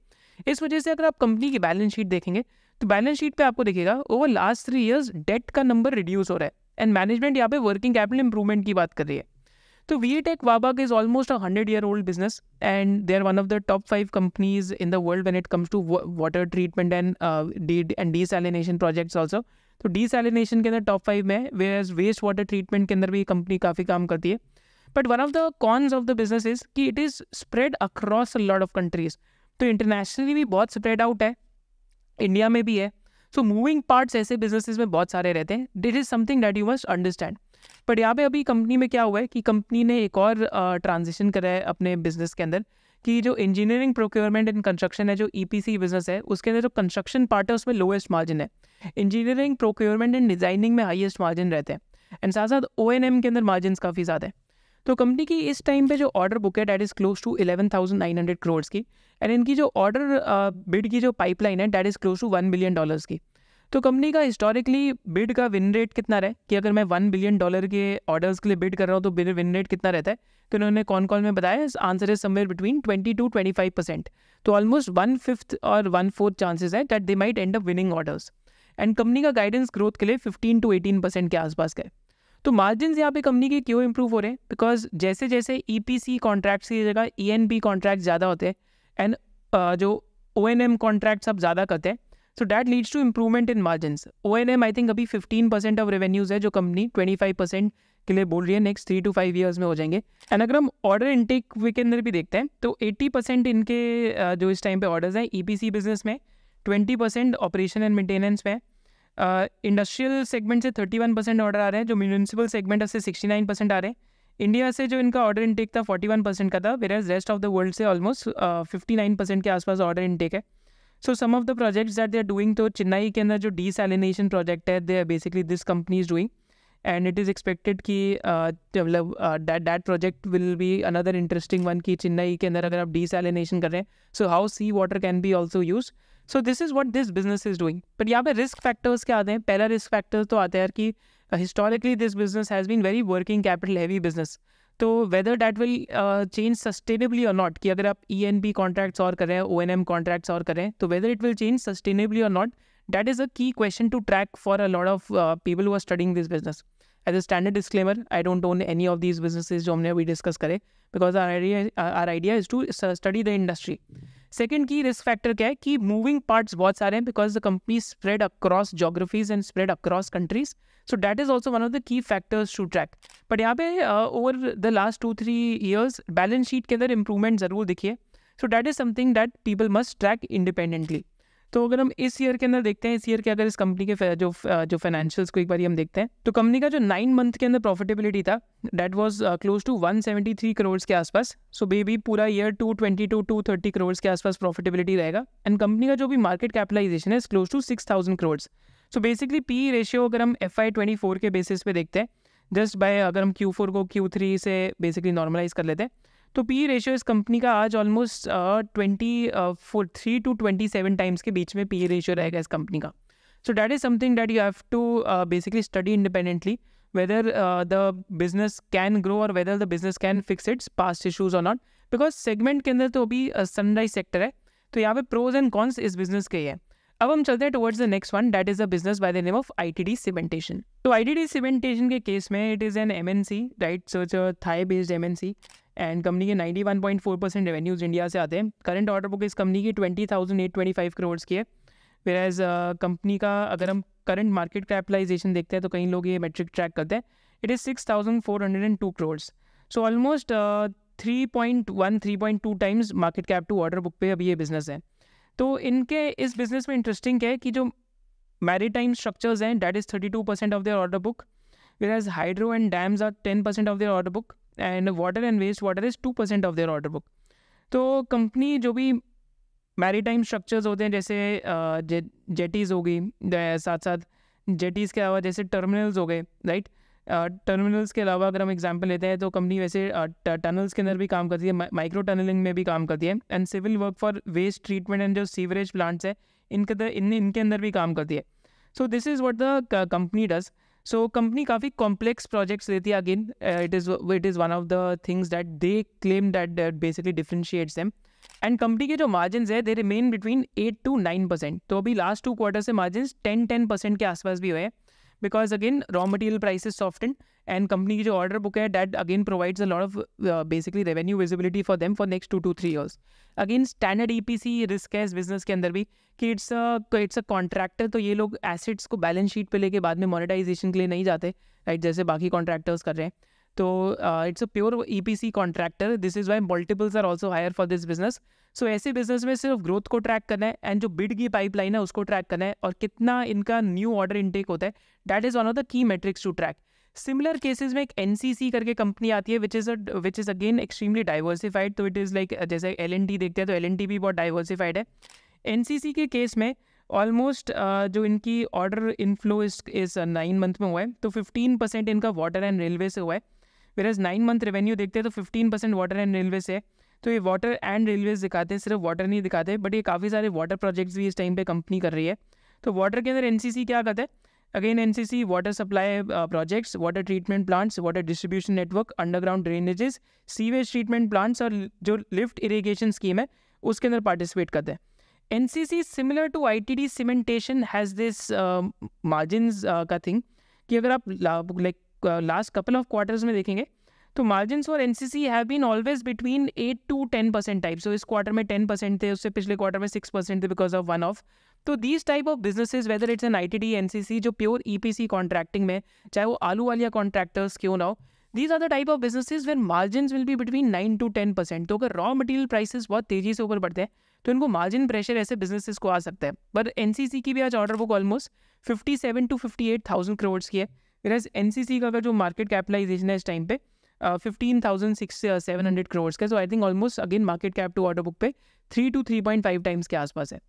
इस वजह से अगर आप कंपनी की बैलेंस शीट देखेंगे तो बैलेंस शीट पे आपको देखेगा over last three years debt का नंबर रिड्यूस हो रहा है एंड मैनेजमेंट यहाँ पे वर्किंग कैपिटल इंप्रूवमेंट की बात कर रही है So VTech Wabag is almost a 100 year old business and they're one of the top five companies in the world when it comes to water treatment and uh, de and desalination projects also. तो desalination के अंदर top five में है where waste water treatment के अंदर भी company काफ़ी काम करती है but one of the cons of the business is कि it is spread across a lot of countries तो इंटरनेशनली भी बहुत स्प्रेड आउट है इंडिया में भी है सो मूविंग पार्ट्स ऐसे बिजनेसेस में बहुत सारे रहते हैं that is something that you must understand but यहाँ पे अभी कंपनी में क्या हुआ है कि कंपनी ने एक और ट्रांजिशन करा है अपने बिजनेस के अंदर कि जो इंजीनियरिंग प्रोक्योरमेंट एंड कंस्ट्रक्शन है जो ई e बिजनेस है उसके अंदर जो कंस्ट्रक्शन पार्ट है उसमें लोएस्ट मार्जिन है इंजीनियरिंग प्रोक्योरमेंट एंड डिज़ाइनिंग में हाइएस्ट मार्जिन रहते हैं एंड साथ साथ ओ के अंदर मार्जिन काफ़ी ज़्यादा है तो कंपनी की इस टाइम पे जो ऑर्डर बुक है that is close to eleven thousand nine hundred crore की एंड इनकी जो ऑर्डर बिड की जो पाइपलाइन है that is close to one billion dollars की तो कंपनी का हिस्टोरिकली बिड का विन रेट कितना रहे कि अगर मैं वन बिलियन डॉलर के ऑर्डर्स के लिए बिड कर रहा हूँ तो बिल विन रेट कितना रहता है तो उन्होंने कॉन कॉल में बताया answer is somewhere between twenty to twenty five percent तो ऑलमोस्ट वन फिफ्थ और वन फोर्थ चांसेज है that they might end up winning orders and company का गाइडेंस ग्रोथ के लिए फिफ्टीन टू एटीन परसेंट के आसपास है तो मार्जिन यहाँ पे कंपनी के क्यों इंप्रूव हो रहे हैं बिकॉज जैसे जैसे ई पी सी कॉन्ट्रैक्ट्स की जगह ई एन बी कॉन्ट्रैक्ट ज़्यादा होते हैं एंड जो ओ एन एम कॉन्ट्रैक्ट्स आप ज़्यादा करते हैं so that leads to improvement in margin O and M I think अभी फिफ्टीन परसेंट ऑफ रेवेन्यूज है जो कंपनी ट्वेंटी फाइव परसेंट के लिए बोल रही है next three to five years में हो जाएंगे एंड अगर हम ऑर्डर इनटेक वे के अंदर भी देखते हैं तो एट्टी परसेंट इनके जो इस टाइम पे ऑर्डर्स हैं ई पी सी बिजनेस में twenty percent operation and maintenance में इंडस्ट्रियल सेगमेंट से थर्टी वन परसेंट ऑर्डर आ रहे हैं जो म्यूनसिपल सेगमेंट से सिक्सटी नाइन परसेंट आ रहे हैं इंडिया से जो इनका ऑर्डर इनटेक था फोर्टी वन परसेंट का था where rest of the world से ऑलमोस्ट फिफ्टी नाइन परसेंट के आसपास ऑर्डर इनटेक है so some of the projects that they are doing तो चेन्नई के अंदर जो डी सेलिनेशन प्रोजेक्ट है they basically this company is doing and it is expected कि मतलब that project will be another interesting one कि चेन्नई के अंदर अगर आप डी सेलिनेशन कर रहे हैं so how sea water can be also use so this is what this business is doing but यहाँ पे रिस्क फैक्टर्स क्या आते हैं पहला रिस्क फैक्टर्स तो आते हैं कि historically this business has been very working capital heavy business तो whether that will change sustainably or not कि अगर आप ई एन बी कॉन्ट्रैक्ट्स और करें ओ एन एम कॉन्ट्रैक्ट्स और करें तो whether it will change sustainably or not that is a key question to track for a lot of people who studying this business as a standard disclaimer I don't own any of this businesses जो हमने अभी discuss करें because our idea is to study the industry second key risk factor क्या है कि moving parts बहुत सारे हैं because the company spread across geographies and spread across countries so that is also one of the key factors to track but यहाँ पे over the last two three years balance sheet के अंदर improvement जरूर दिखिए so that is something that people must track independently तो अगर हम इस ईयर के अंदर देखते हैं इस ईयर के अगर इस कंपनी के जो जो फाइनेंशियल्स को एक बार हम देखते हैं तो कंपनी का जो नाइन मंथ के अंदर प्रॉफिटेबिलिटी था debt was close to 173 crore के आसपास सो so, बेबी पूरा year twenty to thirty crore के आसपास प्रॉफिटेबिलिटी रहेगा एंड कंपनी का जो भी मार्केट कैपिटलाइजेशन है close to six thousand crores so basically P ratio अगर हम एफ आई ट्वेंटी फोर के बेसिस पे देखते हैं जस्ट बाय अगर हम क्यू फोर को क्यू थ्री से बेसिकली नॉर्मलाइज कर लेते हैं तो पी रेशियो e इस कंपनी का आज almost twenty four three to twenty seven times के बीच में पी रेशियो e रहेगा इस कंपनी का so that is something that you have to basically study independently whether the business can grow or whether the business can fix its past issues or not because segment के अंदर तो अभी sunrise sector है तो यहाँ पे pros and cons इस business के ही है अब हम चलते हैं towards the next one that is a business by the name of I T D Cementation तो आई टी डी सीमेंटेशन के केस में it is an M N C right so Thai based M N C and company के 91.4 percent revenues India से आते हैं current order book इस company की 20,825 करोड़ की है फिर एज कंपनी का अगर हम करंट मार्केट कैपिटलाइजेशन देखते हैं तो कई लोग ये मेट्रिक ट्रैक करते हैं it is six thousand four hundred and two crores so almost three point one three point two times market cap to order book पे अभी ये बिजनेस है तो इनके इस बिजनेस में इंटरेस्टिंग है कि जो टाइम स्ट्रक्चर्स हैं that is thirty two percent of their order book whereas hydro and dams are ten percent of their order book and water and waste water is two percent of their order book तो company जो भी Mary time structures होते हैं जैसे जे, जेटीज़ हो गई साथ साथ जेटीज़ के अलावा जैसे टर्मिनल्स हो गए राइट टर्मिनल्स के अलावा अगर हम एग्जाम्पल लेते हैं तो कंपनी वैसे टनल्स के अंदर भी काम करती है माइक्रो टनलिंग में भी काम करती है and civil work for waste treatment and जो सीवरेज प्लांट्स है इनके इन इनके अंदर भी काम करती है so this is what the company does so company काफ़ी कॉम्प्लेक्स प्रोजेक्ट्स देती है again it is it is one of the things that they claim that that basically differentiates them and company के जो मार्जिन है they remain between eight to nine percent तो अभी last to quarter से margin ten ten percent के आसपास भी हुए हैं because again raw material prices soft and and company की जो ऑर्डर बुक है that again provides a lot of basically revenue visibility for them for next two two three years again standard E P C risk है इस business के अंदर भी कि it's it's a contractor तो ये लोग एसेट्स को बैलेंस शीट पर लेके बाद में मोनिटाइजेशन के लिए नहीं जाते राइट right? जैसे बाकी कॉन्ट्रैक्टर्स कर रहे हैं तो it's a pure E P C contractor this is why multiples are also higher for this business so ऐसे बिजनेस में सिर्फ ग्रोथ को ट्रैक करना है एंड जो बिड की पाइपलाइन है उसको ट्रैक करना है और कितना इनका न्यू ऑर्डर इनटेक होता है that is one of the key metrics to track similar cases में एक एन करके कंपनी आती है which is which is again extremely diversified तो इट इज़ लाइक जैसे एल एन टी देखते हैं तो एल एन टी भी बहुत डाइवर्सिफाइड है एन सी सी के केस में ऑलमोस्ट uh, जो इनकी order inflow is nine month में हुआ है तो फिफ्टीन परसेंट इनका वाटर एंड रेलवे से हुआ है एज नाइन मंथ रेवेन्यू देखते हैं तो fifteen percent water and railway से तो ये वाटर एंड रेलवेज दिखाते हैं सिर्फ वाटर नहीं दिखाते बट ये काफ़ी सारे वाटर प्रोजेक्ट्स भी इस टाइम पे कंपनी कर रही है तो वाटर के अंदर एन क्या करते हैं again N water supply projects water treatment plants water distribution network underground drainages sewage treatment plants और जो लिफ्ट इरीगेशन स्कीम है उसके अंदर पार्टिसिपेट करते हैं N C C similar to I T D cementation has this margin का thing कि अगर आप like last couple of quarters में देखेंगे तो margin for N C C have been always between eight to ten percent type so इस quarter में ten percent थे उससे पिछले क्वार्टर में सिक्स परसेंट थे बिकॉज ऑफ वन ऑफ तो these type of businesses whether it's an I T D N C C जो pure E P C contracting में चाहे वो आलू वालिया कॉन्ट्रैक्टर्स क्यों ना हो these are the type of business where margin will भी between nine to ten percent तो अगर रॉ मटेरियल प्राइसेस बहुत तेजी से ऊपर बढ़ते हैं तो इनको मार्जिन प्रेशर ऐसे बिजनेसेस को आ सकता है बट एन सी सी की भी आज order book almost fifty seven to fifty eight thousand crores की है वराज एन सी सी का अगर जो मार्केट कैपिटलाइजेशन है इस टाइम पे fifteen thousand six seven hundred crores का so I think almost again market cap to order book पे three to three point five times के आसपास है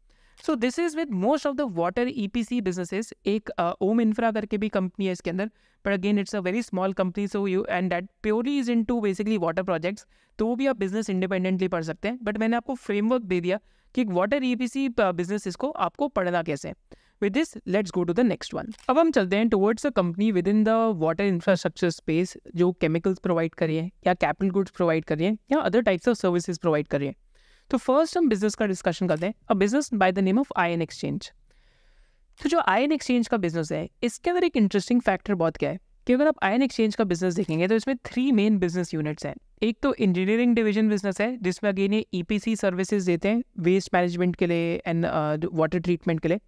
so this is with most of the water E P C businesses एक Om Infra करके भी company है इसके अंदर but again it's a very small company so you and that purely is in to basically water projects तो वो भी आप बिजनेस इंडिपेंडेंटली पढ़ सकते हैं बट मैंने आपको फ्रेमवर्क दे दिया कि एक water E P C business इसको आपको पढ़ना कैसे है with this let's go to the next one अब हम चलते हैं towards a company with in the water infrastructure space जो केमिकल्स प्रोवाइड करिए या कैपिटल गुड्स प्रोवाइड करिए या other types of services provide करिए तो फर्स्ट हम बिजनेस का डिस्कशन करते हैं a business by the name of Ion Exchange तो जो आई एन एक्सचेंज का बिजनेस है इसके अंदर एक इंटरेस्टिंग फैक्टर बहुत क्या है कि अगर आप आयन एक्सचेंज का बिजनेस देखेंगे तो इसमें थ्री मेन बिजनेस यूनिट्स हैं एक तो इंजीनियरिंग डिवीजन बिजनेस है जिसमें अगेन ये ईपीसी e सर्विसेज देते हैं वेस्ट मैनेजमेंट के लिए एंड वाटर ट्रीटमेंट के लिए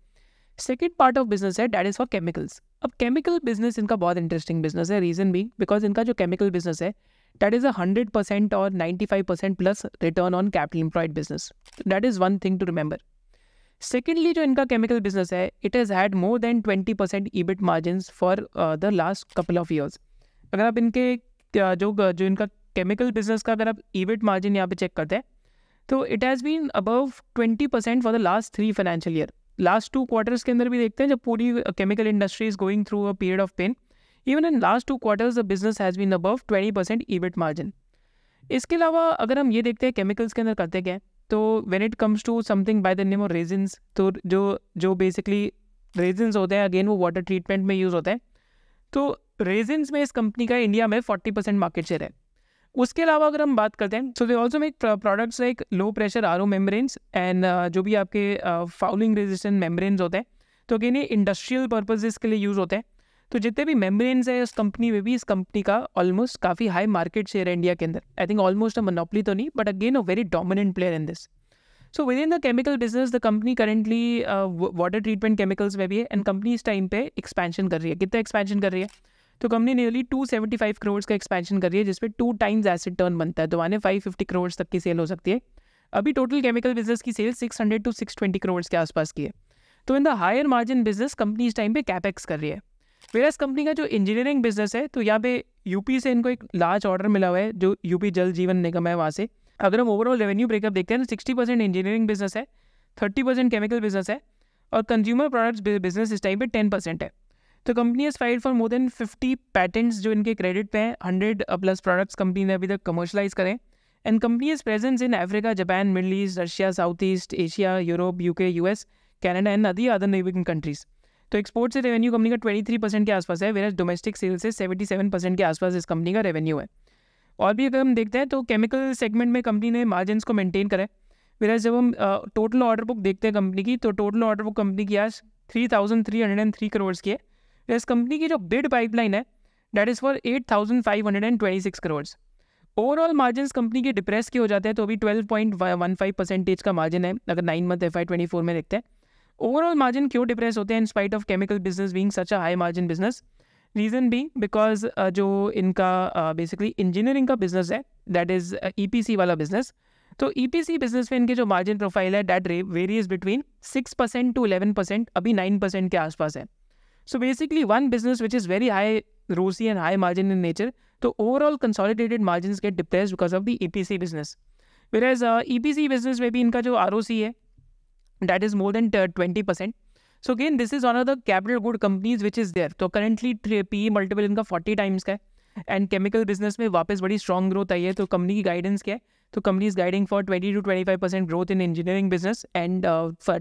सेकेंड पार्ट ऑफ बिजनेस है डैट इज़ फॉर केमिकल्स अब केमिकल बिजनेस इनका बहुत इंटरेस्टिंग बिजनेस है रीज़न भी बिकॉज इनका जो केमिकल बिजनेस है that is a hundred percent और ninety five percent plus return on capital employed business that is one thing to remember secondly जो इनका केमिकल बिजनेस है it has had more than twenty percent EBIT margin for the last couple of years अगर आप इनके uh, जो uh, जो इनका chemical business का अगर आप ईबिट मार्जिन यहाँ पे चेक करते हैं तो it has been above twenty percent for the last three financial year last two quarters के अंदर भी देखते हैं जब पूरी chemical industry is going through a period of pain even in last two quarters the business has been above twenty percent EBIT margin इसके अलावा अगर हम ये देखते हैं केमिकल्स के अंदर करते क्या तो when it comes to something by the name of resins तो जो जो बेसिकली रेजिन्स होते हैं अगेन वो वाटर ट्रीटमेंट में यूज़ होते हैं तो रेजिन्स में इस कंपनी का इंडिया में फोर्टी परसेंट मार्केट शेयर है उसके अलावा अगर हम बात करते हैं so they also make products like low pressure R O membranes and जो भी आपके फाउलिंग रेजिस्टेंट मेम्ब्रेन्स होते हैं तो अगेन ये इंडस्ट्रियल पर्पजेज के लिए यूज़ होते हैं तो जितने भी मेम्ब्रेन्स है उस कंपनी में भी इस कंपनी का ऑलमोस्ट काफ़ी हाई मार्केट शेयर है इंडिया के अंदर I think almost a monopoly तो नहीं but again a very dominant player in this so with in the chemical business the company currently water treatment chemicals में भी है एंड कंपनी इस time पे एक्सपेंशन कर रही है कितना एक्सपेंशन कर रही है तो कंपनी नियरली फाइव करोड़ का एक्सपेंशन कर रही है जिसपे टू टाइम्स एसिड टर्न बनता है तो माने फिफ्टी करोड़ तक की सेल हो सकती है अभी टोटल केमिकल बिजनेस की sale six hundred to six twenty crore के आसपास की है तो in the higher margin business company इस टाइम पे कैपेक्स कर रही है मेरा इस कंपनी का जो इंजीनियरिंग बिजनेस है तो यहाँ पे यूपी से इनको एक लार्ज ऑर्डर मिला हुआ है जो यूपी जल जीवन निगम है वहाँ से अगर हम ओवरऑल रेवेन्यू ब्रेकअप देखते हैं तो सिक्सटी परसेंट इंजीनियरिंग बिजनेस है थर्टी परसेंट केमिकल बिजनेस है और कंज्यूमर प्रोडक्ट्स बिजनेस इस टाइम पे टेन परसेंट है तो company is file for more than fifty patents जो इनके क्रेडिट पे हैं हंड्रेड प्लस प्रोडक्ट्स कंपनी ने अभी तक कमर्शलाइज करें and company is presence in Africa Japan Middle East Russia South East Asia Europe UK US Canada and अदी other नेविंग कंट्रीज तो एक्सपोर्ट से रेवेन्यू कंपनी का ट्वेंटी थ्री परसेंट के आसपास है वेराज डोमेस्टिक सेल से सेवेंटी सेवन परसेंट के आसपास इस कंपनी का रेवेन्यू है और भी अगर हम देखते हैं तो केमिकल सेगमेंट में कंपनी ने मार्जिन को मेनटेन करें है जब हम टोटल ऑर्डर बुक देखते हैं कंपनी की तो टोटल ऑर्डर बुक कंपनी की आज three thousand three hundred and three crore की है तो इस कंपनी की जो बिड पाइपलाइन है that is for eight thousand five hundred and twenty six crores overall margin company के डिप्रेस के हो जाते हैं तो अभी twelve point one five percentage का मार्जिन है अगर नाइन मंथ एफ आई ट्वेंटी फोर में देखते हैं ओवरऑल मार्जिन क्यों डिप्रेस होते हैं in spite of chemical business being such a high margin business reason भी बिकॉज जो इनका बेसिकली इंजीनियरिंग का बिजनेस है that is E P C वाला बिजनेस तो ई पी सी बिजनेस में इनके जो मार्जिन प्रोफाइल है that is between six percent to eleven percent अभी नाइन परसेंट के आसपास है So basically, one business which is very high ROCE and high margin in nature, the overall consolidated margins get depressed because of the EPC business. Whereas uh, EPC business may be inka jo ROCE hai, that is more than 20%. Uh, so again, this is one of the capital good companies which is there. So currently PE multiple inka 40 times ka hai. And chemical business में वापस बड़ी strong growth आई है तो company की guidance क्या है तो company is guiding for twenty to twenty five percent growth in engineering business and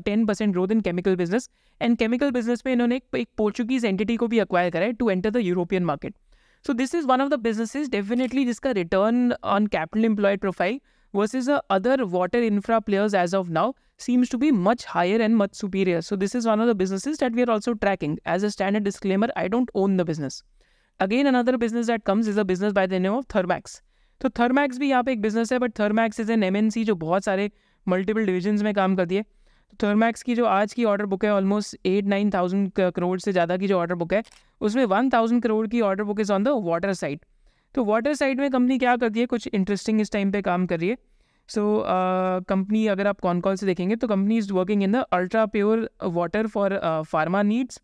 ten percent growth in chemical business and chemical business में इन्होंने एक पोर्चुगीज एंटिटी को भी अक्वायर करा है to enter the European market so this is one of the businesses definitely जिसका return on capital employed profile versus the other water infra players as of now seems to be much higher and much superior. So this is one of the businesses that we are also tracking. As a standard disclaimer, I don't own the business. Again another business that comes is a business by the name of Thermax तो थर्मैक्स भी यहाँ पे एक business है but Thermax is an M जो बहुत सारे multiple divisions में काम करती है तो थर्मैक्स की जो आज की ऑर्डर बुक है almost eight nine thousand crore से ज़्यादा की जो ऑर्डर बुक है उसमें वन थाउजेंड करोड़ की order book is on the water side तो वाटर साइड में कंपनी क्या करती है कुछ इंटरेस्टिंग इस टाइम पे काम कर रही है सो कंपनी अगर आप कॉन कॉल से देखेंगे तो company is working in the ultra pure water for pharma needs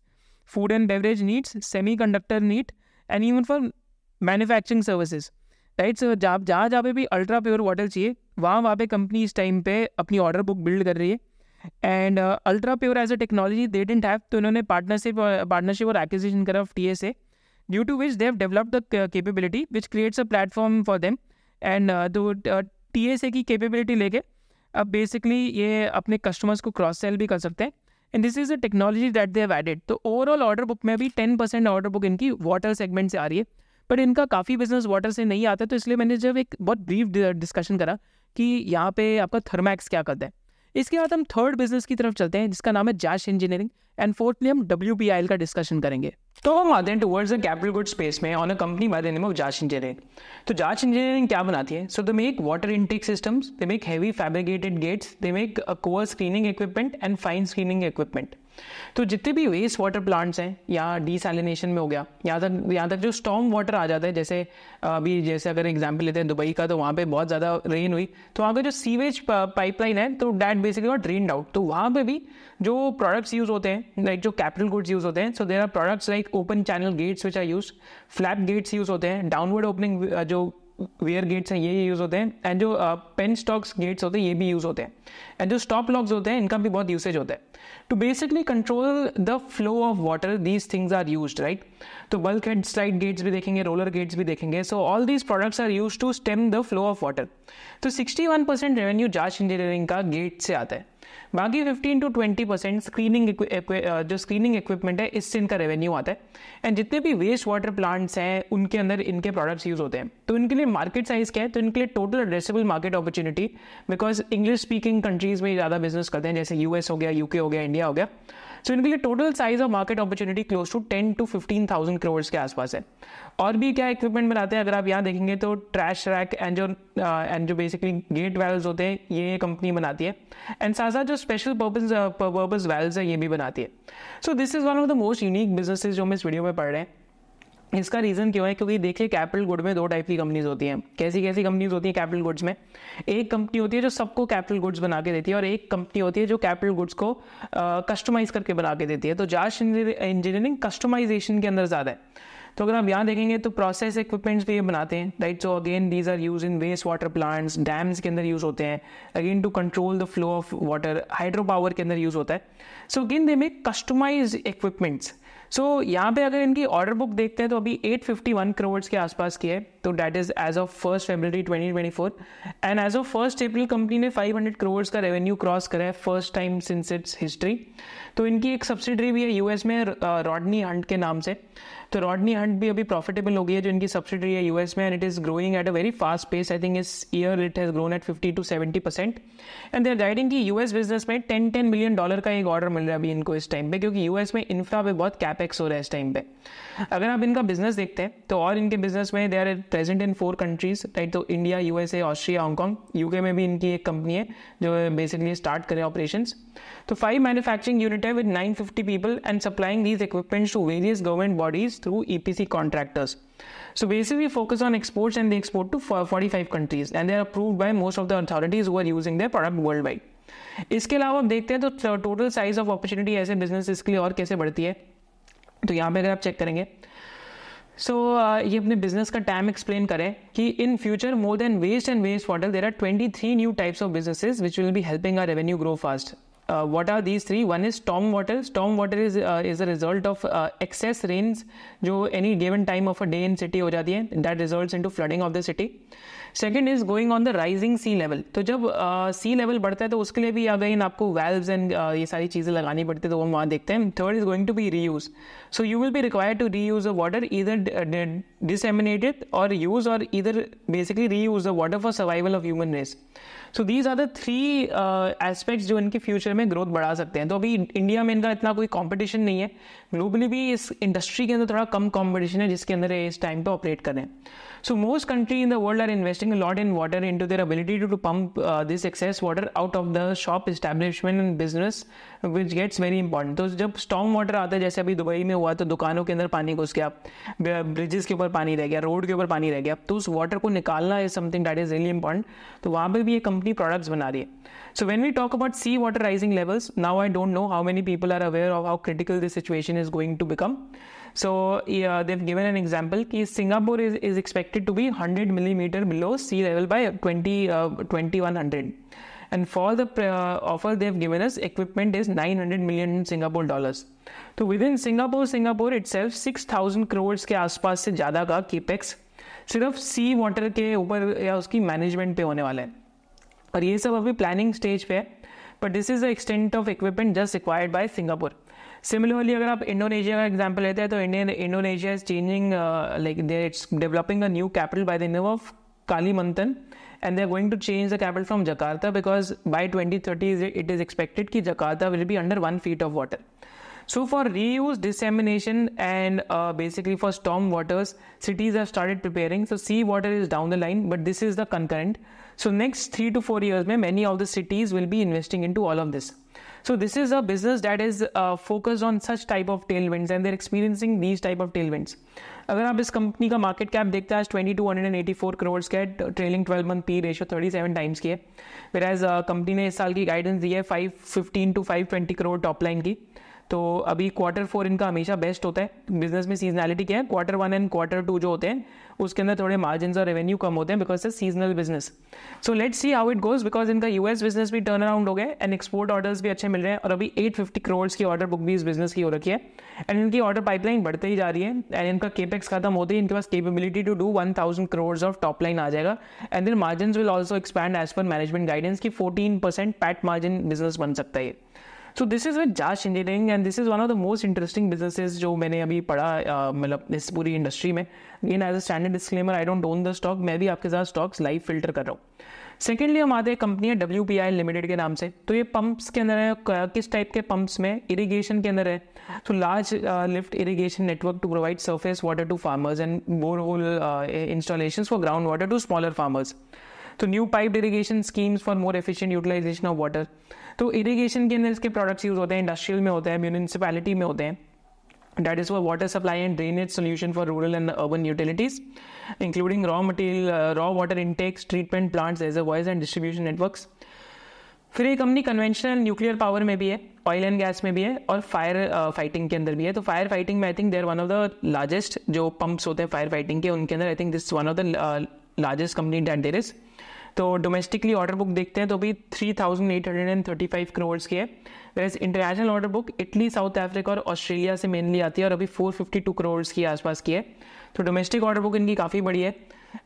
food and beverage needs semiconductor need and even for manufacturing services right sir जहाँ जहाँ जहाँ पे भी अल्ट्रा प्योर वाटर चाहिए वहाँ वहाँ पे कंपनी इस टाइम पे अपनी ऑर्डर बुक बिल्ड कर रही है and ultra pure as a technology they didn't have तो इन्होंने पार्टनरशिप पार्टनरशिप uh, और एक्विजिशन करा of T S A due to which they have develop the capability which creates a platform for them and दो T S A की capability लेके अब basically ये अपने कस्टमर्स को क्रॉस सेल भी कर सकते हैं and this is a technology that they have added तो ओवरऑल ऑर्डर बुक में भी टेन परसेंट ऑर्डर बुक इनकी वाटर सेगमेंट से आ रही है बट इनका काफ़ी बिजनेस वाटर से नहीं आता तो इसलिए मैंने जब एक बहुत ब्रीफ डिस्कशन करा कि यहाँ पे आपका थर्मैक्स क्या करता है इसके बाद हम थर्ड बिजनेस की तरफ चलते हैं जिसका नाम है जैश इंजीनियरिंग एंड फोर्थली हम डब्ल्यू बी आई एल का डिस्कशन करेंगे तो हम आते हैं towards the capital good space में on a company by the name of जांच इंजीनियरिंग तो जांच इंजीनियरिंग क्या बनाती है so they make water intake systems they make heavy fabricated gates they make coarse screening equipment and fine screening equipment तो जितने भी वेस्ट वाटर प्लांट्स हैं या डिसैलिनेशन में हो गया यहाँ तक यहाँ तक जो स्टॉम वाटर आ जाता है जैसे अभी जैसे अगर एग्जाम्पल लेते हैं दुबई का तो वहाँ पे बहुत ज़्यादा रेन हुई तो वहाँ का जो सीवेज पाइपलाइन है तो that basically what drain out तो वहाँ पर भी जो प्रोडक्ट्स यूज़ होते हैं लाइक जो कैपिटल गुड्स यूज़ होते हैं so there are products like open channel gates which are use flap gates use होते हैं डाउनवर्ड ओपनिंग जो वेयर गेट्स हैं ये ये यूज़ होते हैं एंड जो पेन स्टॉक्स गेट्स होते हैं ये भी यूज़ होते हैं एंड जो स्टॉप लॉक्स होते हैं इनका भी बहुत यूसेज होता है to basically control the flow of water these things are use right तो बल्क हेड स्लाइड गेट्स भी देखेंगे रोलर गेट्स भी देखेंगे so all these products are use to stem the flow of water तो sixty one percent revenue जार्ज engineering का gate से आता है बाकी 15 टू 20 परसेंट स्क्रीनिंग जो स्क्रीनिंग इक्विपमेंट है इससे इनका रेवेन्यू आता है एंड जितने भी वेस्ट वाटर प्लांट्स हैं उनके अंदर इनके प्रोडक्ट्स यूज़ होते हैं तो इनके लिए मार्केट साइज़ क्या है तो इनके लिए total addressable market opportunity because English speaking countries में ज़्यादा बिजनेस करते हैं जैसे यूएस हो गया यूके हो गया इंडिया हो गया सो इनके लिए total size of market opportunity close to ten to fifteen thousand crore के आसपास है और भी क्या इक्विपमेंट बनाते हैं अगर आप यहाँ देखेंगे तो ट्रैश रैक एंड जो एंड uh, जो बेसिकली गेट वेल्स होते हैं ये कंपनी बनाती है एंड साथ साथ जो स्पेशल पर्पज पर्पज वेल्स है ये भी बनाती है so this is one of the most unique businesses जो हम इस वीडियो में पढ़ रहे हैं इसका रीज़न क्यों है क्योंकि देखिए कैपिटल गुड में दो टाइप की कंपनीज होती हैं कैसी कैसी कंपनीज होती हैं कैपिटल गुड्स में एक कंपनी होती है जो सबको कैपिटल गुड्स बना के देती है और एक कंपनी होती है जो कैपिटल गुड्स को कस्टमाइज़ करके बना के देती है तो जास्ट इंजीनियरिंग कस्टमाइजेशन के अंदर ज़्यादा है तो अगर आप यहाँ देखेंगे तो प्रोसेस इक्विपमेंट्स भी ये बनाते हैं right so again these are use in waste water plants dams के अंदर यूज होते हैं again to control the flow of water hydro power के अंदर यूज होता है so again they make customize equipments so so, यहाँ पे अगर इनकी ऑर्डर बुक देखते हैं तो अभी 851 करोड़ के आसपास की है तो that is as of first February 2024 and as of first April company ने 500 करोड़ का रेवेन्यू क्रॉस करा है first time since its history तो इनकी एक सब्सिडरी भी है यूएस में रॉडनी हंट uh, के नाम से तो रॉडनी हंट भी अभी प्रॉफिटेबल हो गई है जो इनकी सब्सिडरी है यूएस में and it is growing at a very fast pace I think this year it has grown at fifty to seventy percent and they're guiding की यूएस बिजनेस में टेन टेन मिलियन डॉलर का एक order मिल रहा है अभी इनको इस time पे क्योंकि यूएस में इन्फ्रा पे बहुत कैपेक्स हो रहा है इस टाइम पे अगर आप इनका बिजनेस देखते हैं तो और इनके बिजनेस में they are present in four countries right तो India USA Austria Hong Kong UK में भी इनकी एक कंपनी है जो बेसिकली स्टार्ट करे ऑपरेशन तो फाइव मैन्युफैक्चरिंग यूनिट है with 950 people and supplying these equipments to various government bodies through EPC contractors so basically focus on exports and the export to to five countries and they're approve by most of the authorities who are using using product worldwide इसके अलावा आप देखते हैं तो total size of opportunity ऐसे business इसके लिए और कैसे बढ़ती है तो यहाँ पे अगर आप चेक करेंगे सो so, uh, ये अपने बिजनेस का टाइम एक्सप्लेन करें कि in future more than waste and waste water there are twenty three new types of businesses which will be helping our revenue grow fast Uh, what are these three? One is storm water. Storm water is uh, is a result of uh, excess rains, जो any given time of a day in city हो जाती that results into flooding of the city. Second is going on the rising sea level. तो जब uh, sea level बढ़ता है तो उसके लिए भी अगेन आपको valves and uh, ये सारी चीज़ें लगानी पड़ती है तो हम वहाँ देखते हैं Third is going to be reuse. So you will be required to reuse the water either uh, disseminate it or use or either basically reuse the water for survival of human race. So these are the three aspects जो इनके future में growth बढ़ा सकते हैं तो अभी India में इनका इतना कोई कॉम्पिटिशन नहीं है ग्लोबली भी इस इंडस्ट्री के अंदर थोड़ा कम कॉम्पिटिशन है जिसके अंदर इस टाइम पर ऑपरेट करें So most country in the world are investing a lot in water into their ability to, to pump uh, this excess water out of the shop establishment and business which gets very important. तो जब storm water आता है जैसे अभी Dubai में हुआ तो दुकानों के अंदर पानी घुस गया ब्रिजेस के ऊपर पानी रह गया रोड के ऊपर पानी रह गया तो उस वाटर को निकालना is something that is really important तो वहाँ पर भी ये कंपनी प्रोडक्ट्स बना रही है so when we talk about sea water rising levels now I don't know how many people are aware of how critical this situation is going to become so they've given an example कि Singapore is is expected to be hundred millimeter below sea level by twenty twenty one hundred and for the offer they've given S equipment is nine hundred million Singapore dollars तो with in Singapore Singapore itself six thousand crore के आसपास से ज़्यादा का कीपेक्स सिर्फ सी water के ऊपर या उसकी मैनेजमेंट पे होने वाला है और ये सब अभी प्लानिंग स्टेज पे है but this is the extent of equipment just required by Singapore similarly अगर आप इंडोनेशिया का एग्जाम्पल लेते हैं तो Indian Indonesia is changing like there it's developing a new capital by the name of Kalimantan and they're going to change the capital from Jakarta because by twenty thirty is it is expected कि Jakarta will be under one feet of water so for reuse dissemination and basically for storm waters cities are started preparing so sea water is down the line but this is the concurrent so next three to four years में many of the cities will be investing in to all of this So this is a business that is uh, focused on such type of tailwinds and they're experiencing these type of tailwinds. अगर आप इस कंपनी का market cap देखते हैं आज twenty two hundred and eighty four crore के trailing twelve month P ratio seven times की है फिर एज कंपनी ने इस साल की गाइडेंस दी है five fifteen to five twenty crore top line की तो अभी क्वार्टर फोर इनका हमेशा बेस्ट होता है बिजनेस में सीजनैलिटी क्या है quarter one and quarter two जो होते हैं उसके अंदर थोड़े मार्जिन और रेवेन्यू कम होते हैं because is seasonal business so let see how it goes because इनका यूएस बिजनेस भी टर्न अराउंड हो गया एंड एक्सपोर्ट ऑर्डर्स भी अच्छे मिल रहे हैं और अभी एट फिफ्टी करोड्स की ऑर्डर बुक भी इस बिजनेस की हो रखी है एंड इनकी ऑर्डर पाइपलाइन बढ़ते ही जा रही है एंड इनका केपेक्स खत्म होते ही इनके पास capability to do one thousand crore of top line आ जाएगा and then margin will also expand as पर मैनेजमेंट गाइडेंस की fourteen percent PAT margin business बन सकता है so this is with Jash engineering and this is one of the most interesting businesses जो मैंने अभी पढ़ा मतलब इस पूरी इंडस्ट्री में in as a standard disclaimer I don't own the stock मैं भी आपके साथ स्टॉक्स लाइव फिल्टर कर रहा हूँ सेकेंडली हम आते हैं कंपनी है डब्ल्यू पी आई लिमिटेड के नाम से तो ये पंप्स के अंदर है किस टाइप के पंप्स में इरीगेशन के अंदर है तो large lift irrigation network to provide surface water to farmers and borehole installation for ground water to smaller farmers तो new pipe irrigation schemes for more efficient utilization of water तो irrigation के अंदर इसके products use होते हैं industrial में होते हैं म्यूनसिपैलिटी में होते हैं is for water supply and drainage solution for rural and urban utilities including raw material raw water intakes treatment plants as a reservoirs and distribution networks फिर ये कंपनी कन्वेंशनल न्यूक्लियर पावर में भी है oil and gas में भी है और fire fighting uh, के अंदर भी है तो फायर फाइटिंग में I think there one of the largest जो पंप्स होते हैं फायर फाइटिंग के उनके अंदर I think this one of the largest company that there is तो डोमेस्टिकली ऑर्डर बुक देखते हैं तो अभी three thousand eight hundred and thirty five crores की है whereas international order book Italy South Africa और ऑस्ट्रेलिया से मेनली आती है और अभी फोर फिफ्टी टू करोड़ की आसपास की है तो डोमेस्टिक ऑर्डर बुक इनकी काफ़ी बड़ी है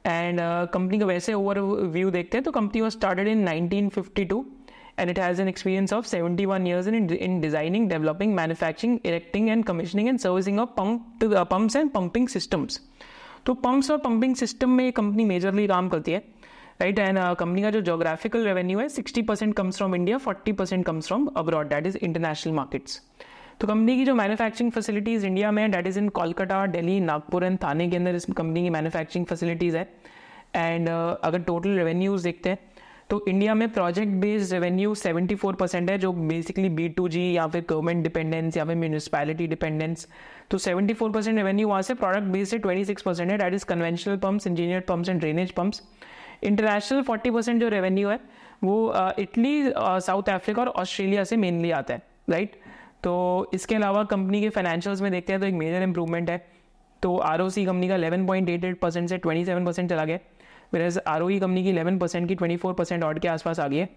एंड कंपनी uh, का वैसे ओवर व्यू देखते हैं तो company was started in nineteen fifty two and it has an experience of seventy one years in in designing developing manufacturing erecting and commissioning and servicing of pump pumps and pumping systems तो pumps और pumping system में ये company majorly काम करती है right and company का जो geographical revenue है sixty percent comes from India forty percent comes from abroad that is international markets तो कंपनी की जो मैन्युफैक्चरिंग फैसिलिटीज़ इंडिया में that is in Kolkata Delhi Nagpur and Thane के अंदर इस कंपनी की मैन्युफैक्चरिंग फैसिलिटीज़ है एंड uh, अगर टोटल रेवेन्यूज़ देखते हैं तो इंडिया में प्रोजेक्ट बेस्ड रेवेन्यू 74 परसेंट है जो बेसिकली बी टू जी या फिर गवर्नमेंट डिपेंडेंस या फिर म्यूनिसपैलिटी डिपेंडेंस तो 74 परसेंट रेवेन्यू वहाँ से प्रोडक्ट बेस्ड से 26 परसेंट है that is conventional pumps engineer pumps and drainage pumps international forty percent जो रेवेन्यू है वो इटली साउथ अफ्रीका और ऑस्ट्रेलिया से मेनली आता है राइट तो इसके अलावा कंपनी के फाइनेंशियल्स में देखते हैं तो एक मेजर इंप्रूवमेंट है तो आर कंपनी का एट परसेंट से सेवन परसेंट चला गया मेरे आर कंपनी की इलेवन परसेंट की फोर परसेंट ऑड के आसपास आ गई है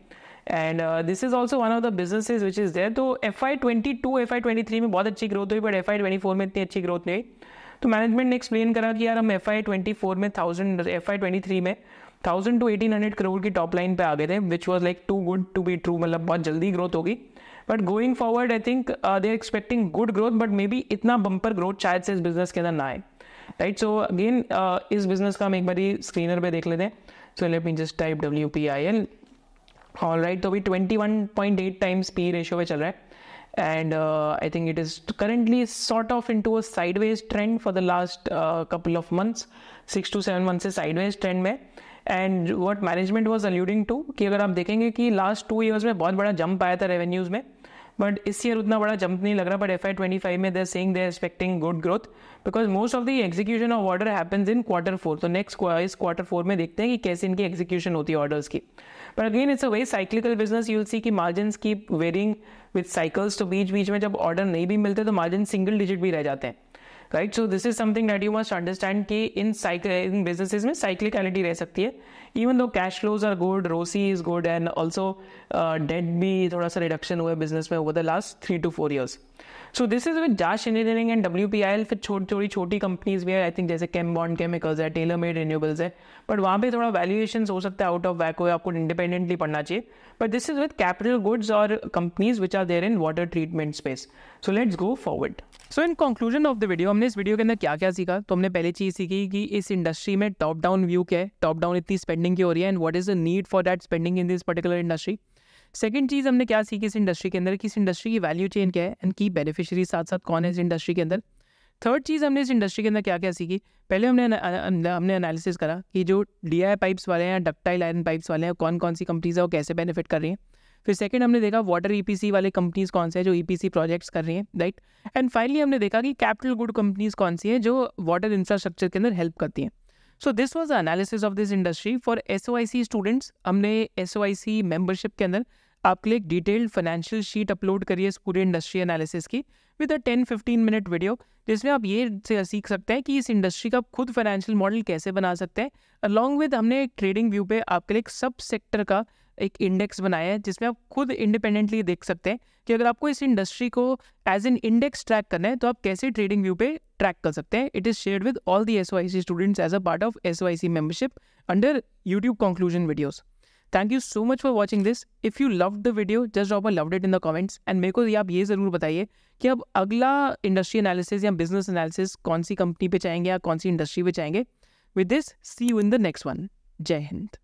and this is also one of the business which is there तो एफ आई ट्वेंटी टू एफ आई ट्वेंटी थ्री में बहुत अच्छी ग्रोथ हुई but F I twenty four में इतनी अच्छी ग्रोथ नहीं तो मैनेजमेंट ने एक्सप्लेन करा कि यार हम एफ आई ट्वेंटी फोर में थाउजेंड एफ आई ट्वेंटी थ्री में thousand two eighteen hundred crore की टॉप लाइन पे आ गए थे which was like too good to be true मतलब बहुत जल्दी ग्रोथ होगी but going forward I think they are expecting good growth but maybe इतना बंपर ग्रोथ शायद से इस बिजनेस के अंदर ना आए राइट सो अगेन इस बिजनेस का हम एक बार ही स्क्रीनर पर देख लेते हैं so let me just type W P I L all right तो अभी twenty one point eight times P ratio पे चल रहा है and I think it is currently sort of into a sideways trend for the last couple of months six to seven months months trend में and what management was alluding to कि अगर आप देखेंगे कि last two years में बहुत बड़ा jump आया था रेवेन्यूज़ में बट इस ईयर उतना बड़ा जंप नहीं लग रहा but F I twenty five में they're saying they're expecting good growth because most of the execution of order happens in quarter four तो नेक्स्ट इस क्वार्टर फोर में देखते हैं कि कैसे इनकी एग्जीक्यूशन होती है ऑर्डर्स की but again it's a very cyclical business you'll see की मार्जिन की वेरिंग विथ साइकिल्स तो बीच बीच में जब ऑर्डर नहीं भी मिलते तो मार्जिन सिंगल डिजिट भी रह जाते हैं right so this is something that you must understand कि इन साइकिल इन बिजनेसिस में साइक्लिकलिटी रह सकती है even though cash flows are good ROCE is good and also that भी थोड़ा सा रिडक्शन हुआ है बिजनेस में over the last three to four years so this is with Jash engineering and W P I L फिर छोटी छोटी छोटी कंपनीज भी है आई थिंक जैसे कैम बॉन्ड केमिकल्स है टेलर मेड रिन्यूबल्स है बट वहाँ पे थोड़ा वैल्यूएशन हो सकता है आउट ऑफ हो आपको इंडिपेंडेंटली पढ़ना चाहिए but this is with capital goods और companies which are there in water treatment space so let's go forward so in conclusion of the video हमने इस वीडियो के अंदर क्या क्या सीखा तो हमने पहली चीज़ सीखी कि इस इंडस्ट्री में टॉप डाउन व्यू क्या है टॉप डाउन इतनी स्पेंडिंग की हो रही है and what is the need for that spending in this particular industry second चीज़ हमने क्या सीखी इस इंडस्ट्री के अंदर कि इस इंडस्ट्री की वैल्यू चेन क्या है एंड की बेनिफिशरी साथ साथ कौन है इस इंडस्ट्री के अंदर थर्ड चीज़ हमने इस इंडस्ट्री के अंदर क्या क्या सीखी पहले हमने हमने एनालिसिस करा कि जो डी आई पाइप्स वाले हैं डक्टाइल आयरन पाइप्स वाले हैं कौन कौन सी कंपनीज़ है वो कैसे बेनिफिट कर रही हैं फिर सेकंड हमने देखा वाटर ईपीसी e वाले कंपनीज कौन से हैं जो ईपीसी e प्रोजेक्ट्स कर रही हैं राइट एंड फाइनली हमने देखा कि कैपिटल गुड कंपनीज कौन सी हैं जो वाटर इंफ्रास्ट्रक्चर के अंदर हेल्प करती हैं so this was analysis of this industry for S students हमने एस मेंबरशिप के अंदर आपके लिए एक डिटेल्ड फाइनेंशियल शीट अपलोड करिए इस पूरे इंडस्ट्री एनालिसिस की with a ten fifteen minute video जिसमें आप ये सीख सकते हैं कि इस इंडस्ट्री का खुद फाइनेंशियल मॉडल कैसे बना सकते हैं अलॉन्ग विद हमने ट्रेडिंग व्यू पे आपके लिए एक सब सेक्टर का एक इंडेक्स बनाया है जिसमें आप खुद इंडिपेंडेंटली देख सकते हैं कि अगर आपको इस इंडस्ट्री को एज एन इंडेक्स ट्रैक करना है तो आप कैसे ट्रेडिंग व्यू पे ट्रैक कर सकते हैं it is share with all the S students as a part of S membership under YouTube conclusion videos thank you so much for watching this if you love the video just drop a love it in the comments and मेरे को ये आप ये ज़रूर बताइए कि अब अगला इंडस्ट्री एनालिसिस या बिजनेस एनालिसिस कौन सी कंपनी पे चाहेंगे या कौन सी इंडस्ट्री पे चाहेंगे with this see you in the next one जय हिंद